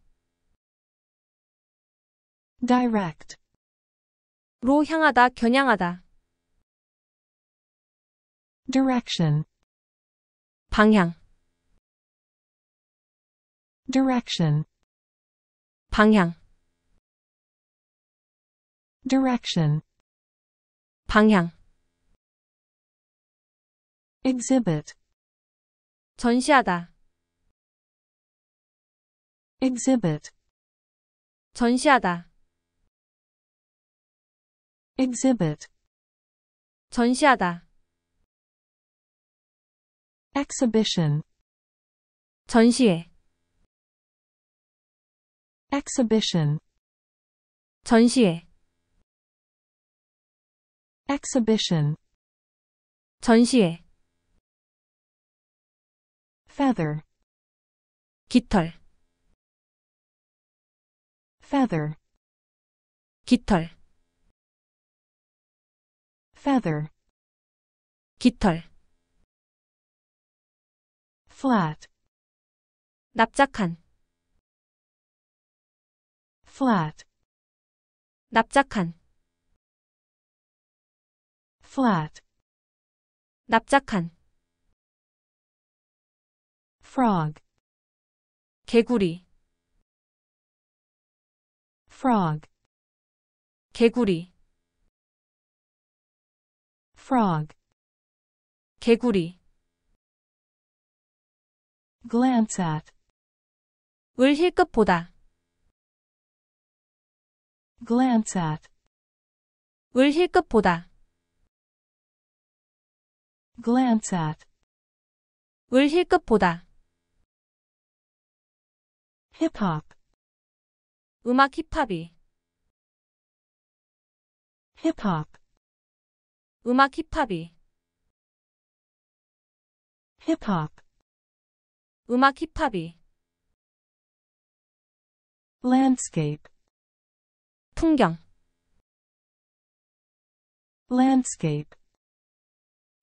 direct 로 향하다 겨냥하다 direction 방향 direction 방향 direction 방향 exhibit 전시하다 exhibit 전시하다 exhibit 전시하다 exhibition 전시회 exhibition 전시회 exhibition 전시회 feather 깃털 feather 깃털 feather 깃털 flat 납작한 flat 납작한 flat 납작한 frog 개구리 frog 개구리 frog 개구리 glance at 을 힐끗 보다 glance at 을 힐끗 보다 glance at 을 힐끗 보다 hip hop 음악 힙합이 hip hop 음악 힙합이 hip hop 음악 힙합이 landscape 풍경 landscape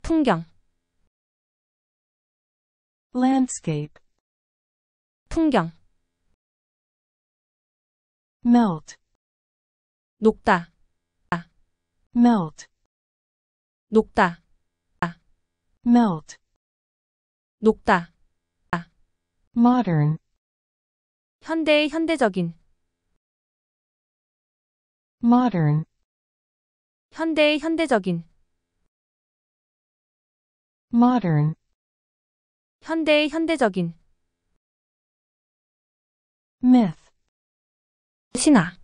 풍경 landscape 풍경 melt 녹다 아. melt 녹다 아. melt 녹다 modern 현대의 현대적인 modern 현대의 현대적인 modern 현대의 현대적인 myth 신화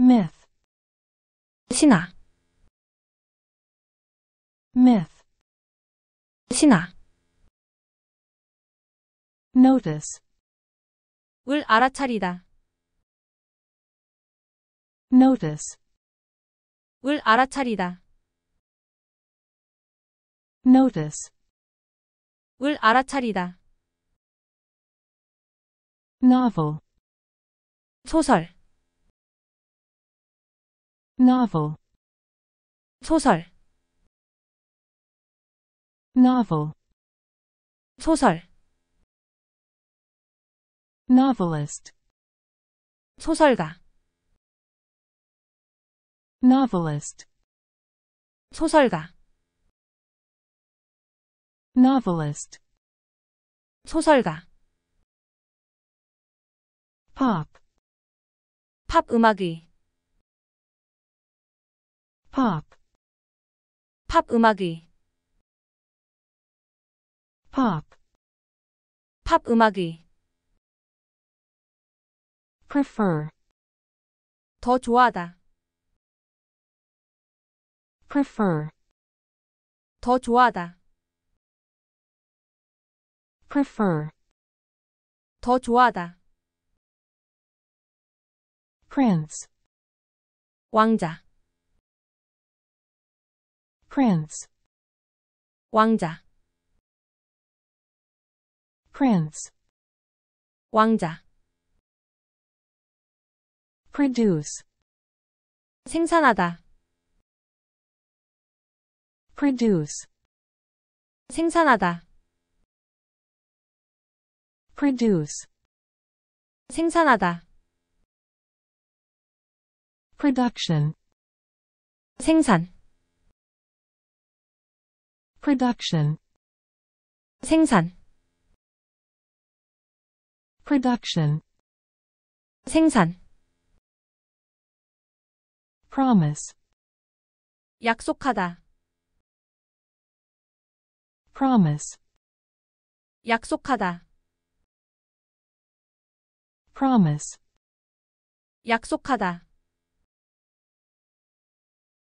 myth 신화 myth 신화 notice 을 알아차리다 notice 을 알아차리다 notice 을 알아차리다 novel 소설 novel 소설 novel 소설 novelist 소설가 novelist 소설가 novelist 소설가 pop 팝 음악이 pop 팝 음악이 pop 팝 음악이 prefer 더 좋아하다 prefer 더 좋아하다 prefer 더 좋아하다 prince 왕자 prince 왕자 prince 왕자 produce 생산하다 produce 생산하다 produce 생산하다 production 생산 production 생산 production 생산 promise 약속하다 promise 약속하다 promise 약속하다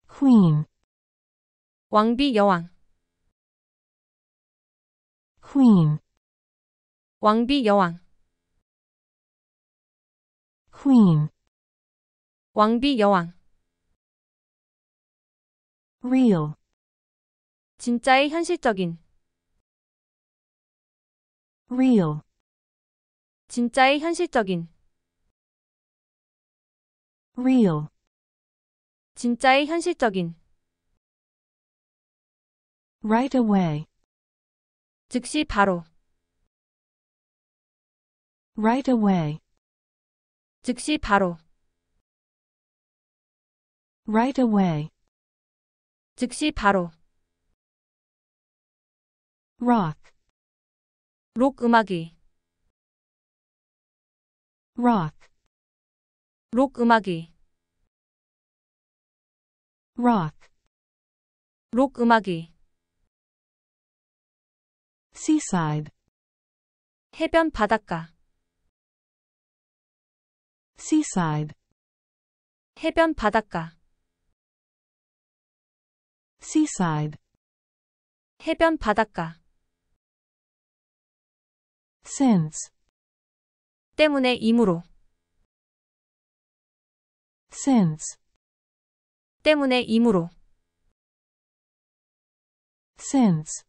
queen 왕비 여왕 queen 왕비 여왕 queen 왕비 여왕 real 진짜의 현실적인 real 진짜의 현실적인 real 진짜의 현실적인 right away 즉시 바로 right away 즉시 바로 right away 즉시 바로 rock 록 음악이 rock 록 음악이 rock 록 음악이 seaside 해변 바닷가 seaside 해변 바닷가 seaside 해변 바닷가 since 때문에 이므로 since 때문에 이므로 since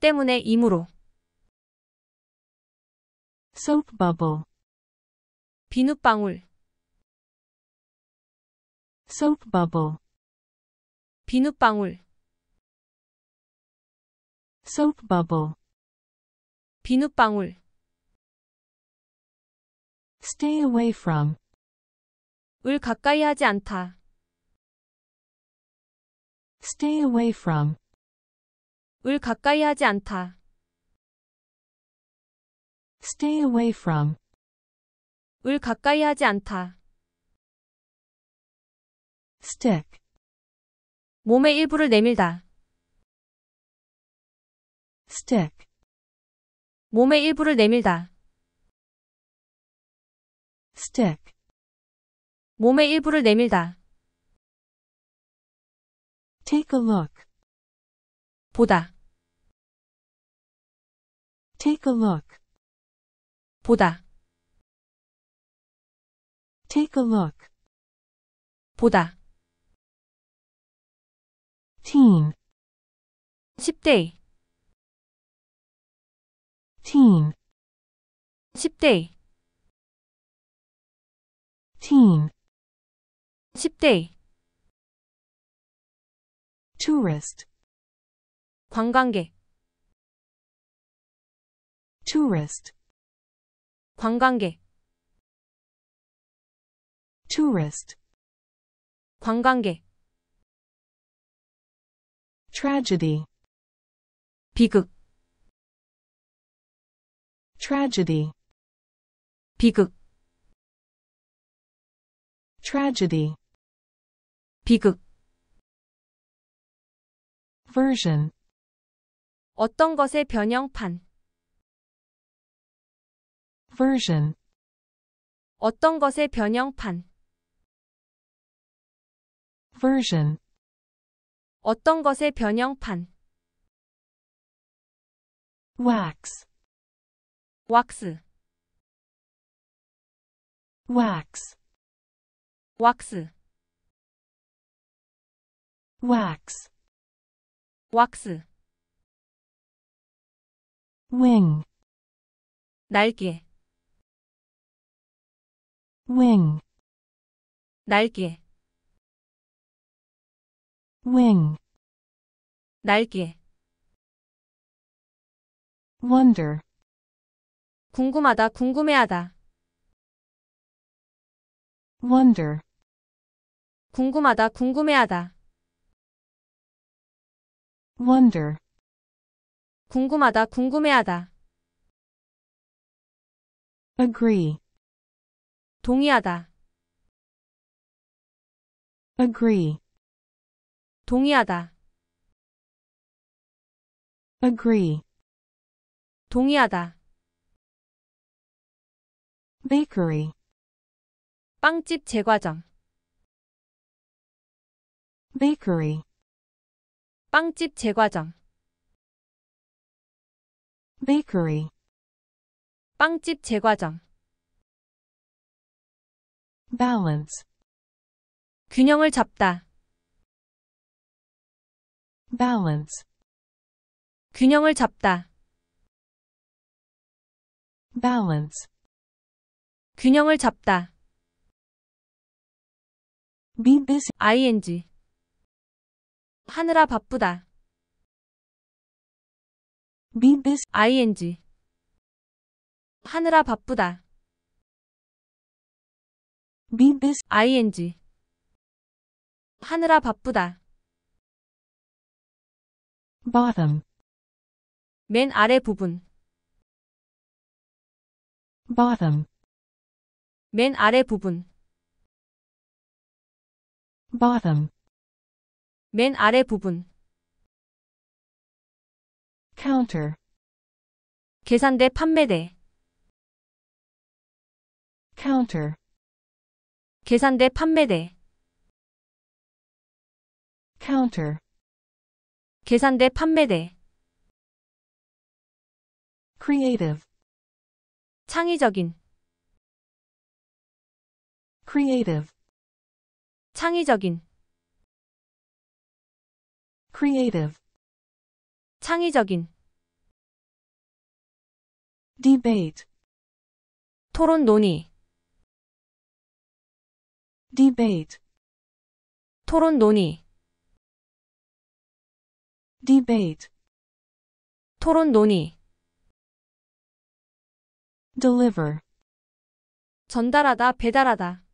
때문에 이므로 soap bubble 비눗방울 soap bubble 비눗방울 soap bubble 비눗방울 stay away from 을 가까이 하지 않다 stay away from 을 가까이 하지 않다 stay away from 을 가까이 하지 않다 stick 몸의 일부를 내밀다. stick 몸의 일부를 내밀다. stick 몸의 일부를 내밀다. take a look 보다. take a look 보다. take a look 보다. teen 십대 teen 십대 teen 십대 tourist 관광객 tourist 관광객 tourist 관광객 tragedy 비극 tragedy 비극 tragedy 비극 version 어떤 것의 변형판 version 어떤 것의 변형판 version 어떤 것의 변형판 wax 왁스 wax 왁스 wax 왁스 wing 날개 wing 날개 wing 날개 wonder 궁금하다 궁금해하다 wonder 궁금하다 궁금해하다 wonder 궁금하다 궁금해하다 agree 동의하다 agree 동의하다. agree 동의하다. bakery 빵집 제과점. bakery 빵집 제과점. bakery 빵집 제과점. balance 균형을 잡다. balance 균형을 잡다 balance 균형을 잡다 be busy ing 하느라 바쁘다 be busy ing 하느라 바쁘다 be busy ing 하느라 바쁘다 bottom 맨 아래 부분 bottom 맨 아래 부분 bottom 맨 아래 부분 counter 계산대 판매대 counter 계산대 판매대 counter 계산대 판매대 creative 창의적인 creative 창의적인 creative 창의적인 debate 토론 논의 debate 토론 논의 debate 토론 논의 deliver 전달하다 배달하다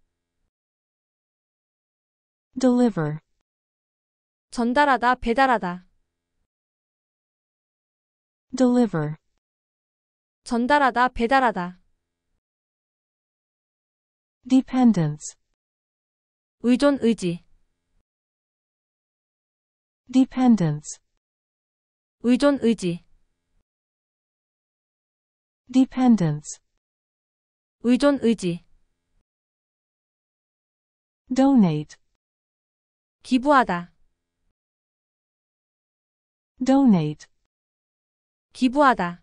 deliver 전달하다 배달하다 deliver 전달하다 배달하다 dependence 의존 의지 dependence 의존 의지 dependence 의존 의지 donate 기부하다 donate 기부하다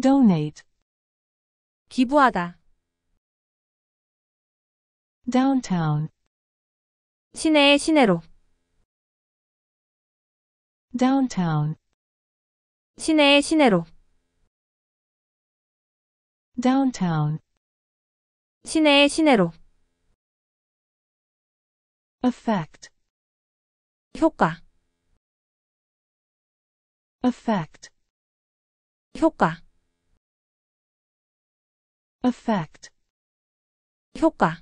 donate 기부하다 downtown 시내의 시내로 downtown 시내의 시내로 downtown 시내의 시내로 effect 효과 effect 효과 effect 효과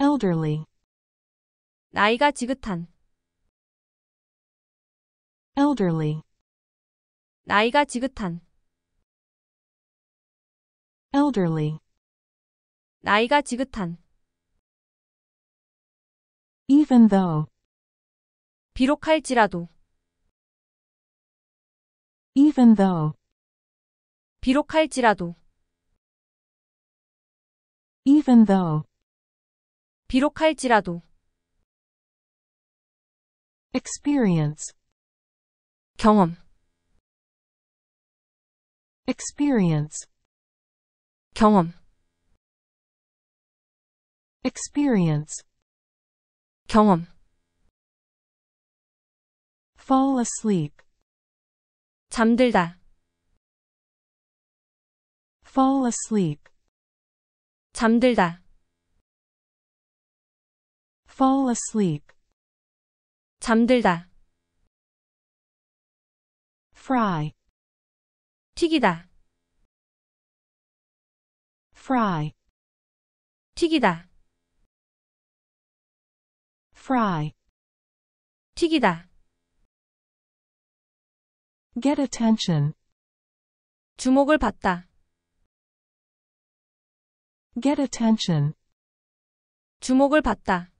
elderly 나이가 지긋한 elderly 나이가 지긋한 elderly 나이가 지긋한 even though 비록 할지라도 even though 비록 할지라도 even though 비록 할지라도 experience 경험 experience 경험 experience 경험 fall asleep 잠들다 fall asleep 잠들다 fall asleep 잠들다 fry 튀기다 fry 튀기다 fry 튀기다 get attention 주목을 받다 get attention 주목을 받다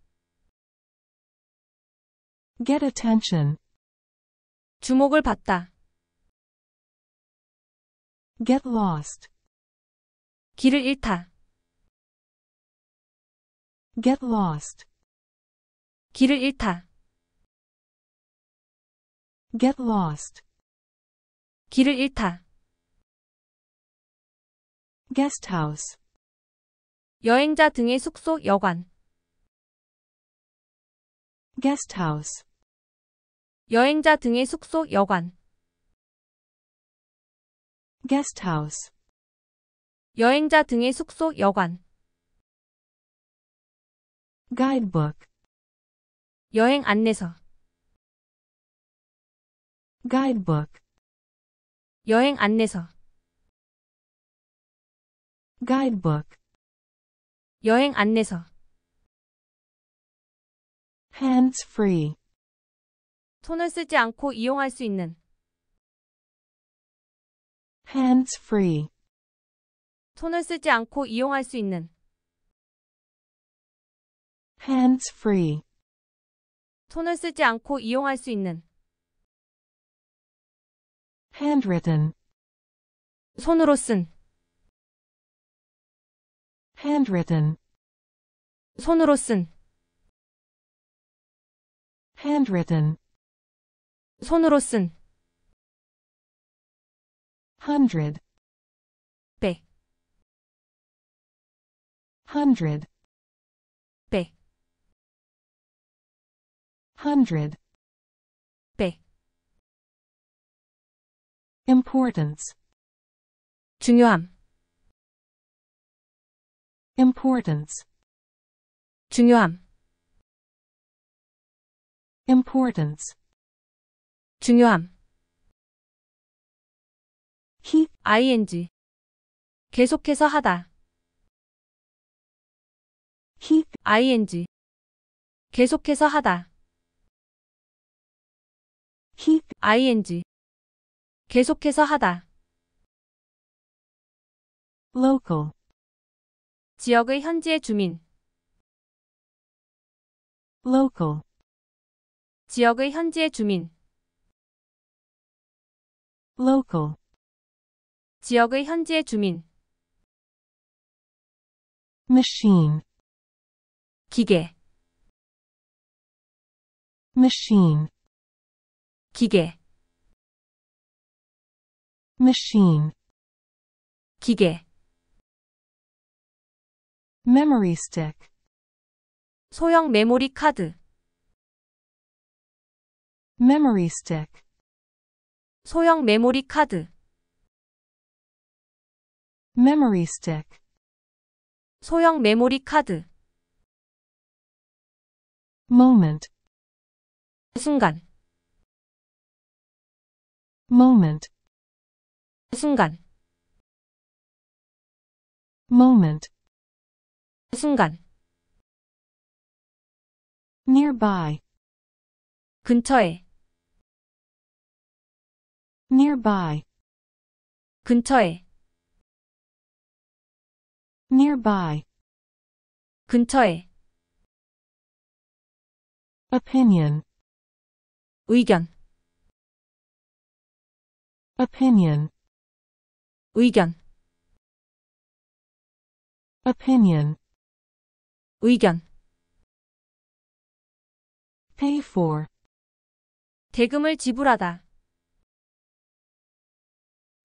get attention 주목을 받다 get lost. 길을 잃다. get lost. 길을 잃다. get lost. 길을 잃다. guest house. 여행자 등의 숙소 여관. guest house. 여행자 등의 숙소 여관. Guesthouse 여행자 등의 숙소 여관 Guidebook 여행 안내서 Guidebook 여행 안내서 Guidebook 여행 안내서 Hands free 손을 쓰지 않고 이용할 수 있는 hands free. 손을 쓰지 않고 이용할 수 있는 hands free. 손을 쓰지 않고 이용할 수 있는 handwritten. 손으로 쓴 handwritten. 손으로 쓴 handwritten. 손으로 쓴 hundred b hundred b hundred b importance 중요함 importance 중요함 importance 중요함 히, ing. 계속해서 하다. 히, ing. 계속해서 하다. 히, ing. 계속해서 하다. local. 지역의 현지의 주민. local. 지역의 현지의 주민. local. 지역의 현지의 주민 machine 기계 machine 기계 machine 기계 memory stick 소형 메모리 카드 memory stick 소형 메모리 카드 memory stick 소형 메모리 카드 moment 순간 moment 순간 moment 순간 nearby 근처에 nearby 근처에 nearby 근처에 opinion 의견 opinion 의견 opinion 의견 pay for 대금을 지불하다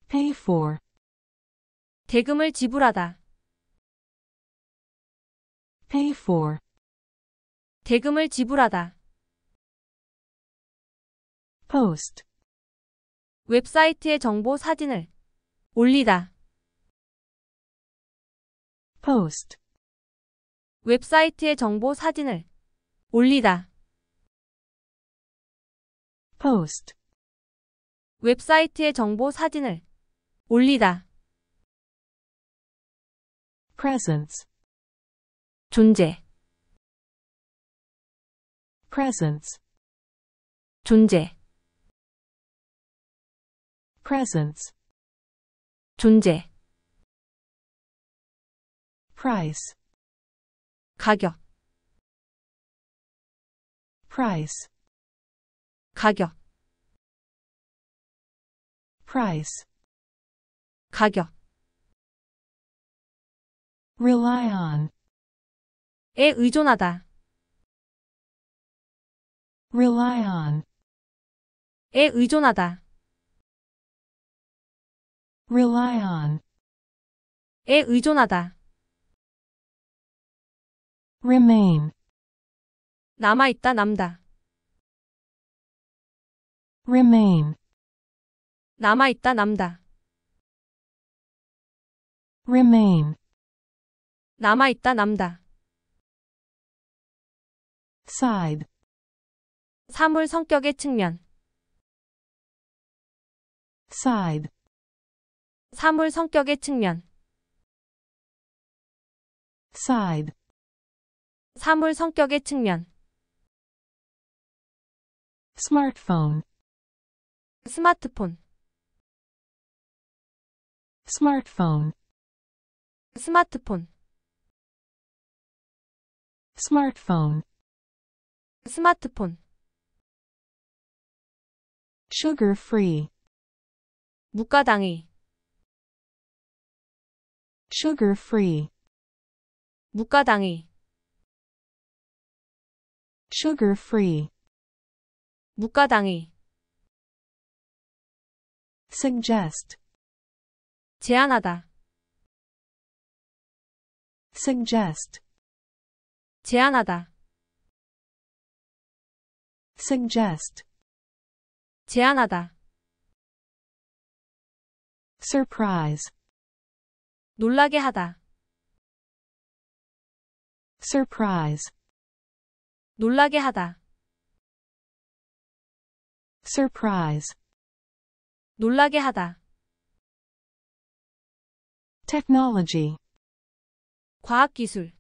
pay for 대금을 지불하다 pay for 대금을 지불하다 post 웹사이트에 정보 사진을 올리다 post 웹사이트에 정보 사진을 올리다 post 웹사이트에 정보 사진을 올리다 presence 존재 presence 존재 presence 존재 price 가격 price 가격 price 가격 rely on 에 의존하다. rely on 에 의존하다. rely on 에 의존하다. remain 남아있다 남다. remain 남아있다 남다. remain 남아있다 남다. side 사물 성격의 측면 side 사물 성격의 측면 side 사물 성격의 측면 smartphone 스마트폰 smartphone 스마트폰 smartphone 스마트폰 sugar free 무가당이 sugar free 무가당이 sugar free 무가당이 suggest 제안하다 suggest 제안하다 suggest, 제안하다, surprise, 놀라게 하다, surprise, 놀라게 하다, surprise, 놀라게 하다, technology, 과학기술,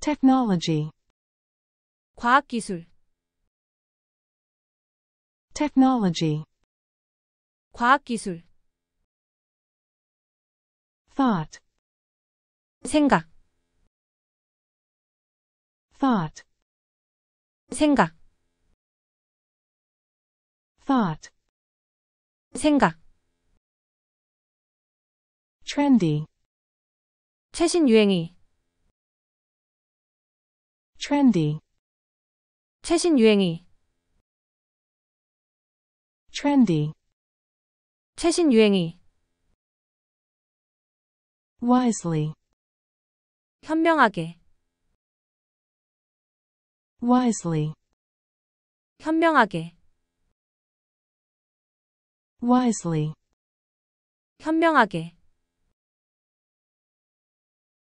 technology, 과학기술 technology 과학기술 thought 생각 thought 생각 thought 생각 trendy 최신 유행이 trendy 최신 유행이 trendy 최신 유행이 wisely 현명하게 wisely 현명하게 wisely 현명하게